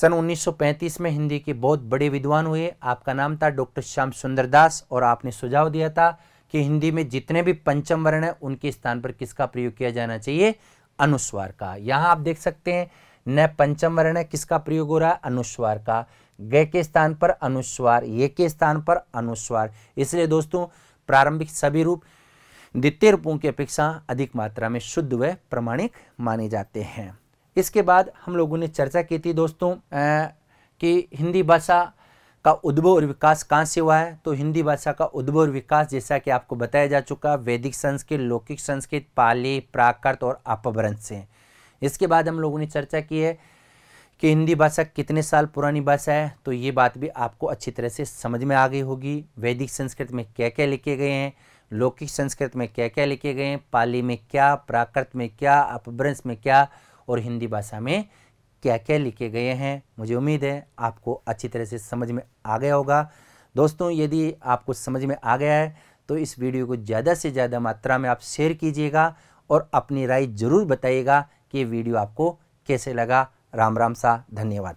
सन 1935 में हिंदी के बहुत बड़े विद्वान हुए आपका नाम था डॉक्टर श्याम सुंदर दास और आपने सुझाव दिया था कि हिंदी में जितने भी पंचम वर्ण हैं उनके स्थान पर किसका प्रयोग किया जाना चाहिए अनुस्वार का यहाँ आप देख सकते हैं न पंचम वर्ण है किसका प्रयोग हो रहा है अनुस्वार का ग के स्थान पर अनुस्वार ये के स्थान पर अनुस्वार इसलिए दोस्तों प्रारंभिक सभी रूप द्वितीय रूपों की अपेक्षा अधिक मात्रा में शुद्ध व प्रमाणिक माने जाते हैं इसके बाद हम लोगों ने चर्चा की थी दोस्तों आ, कि हिंदी भाषा का उद्भव और विकास कहाँ से हुआ है तो हिंदी भाषा का उद्भव और विकास जैसा कि आपको बताया जा चुका वैदिक संस्कृत लौकिक संस्कृत पाली प्राकृत और अपभ्रंश से इसके बाद हम लोगों ने चर्चा की है कि हिंदी भाषा कितने साल पुरानी भाषा है तो ये बात भी आपको अच्छी तरह से समझ में आ गई होगी वैदिक संस्कृत में क्या क्या लिखे गए हैं लौकिक संस्कृत में क्या क्या लिखे गए हैं पाली में क्या प्राकृत में क्या अपभ्रंश में क्या और हिंदी भाषा में क्या क्या लिखे गए हैं मुझे उम्मीद है आपको अच्छी तरह से समझ में आ गया होगा दोस्तों यदि आपको समझ में आ गया है तो इस वीडियो को ज़्यादा से ज़्यादा मात्रा में आप शेयर कीजिएगा और अपनी राय ज़रूर बताइएगा कि वीडियो आपको कैसे लगा राम राम सा धन्यवाद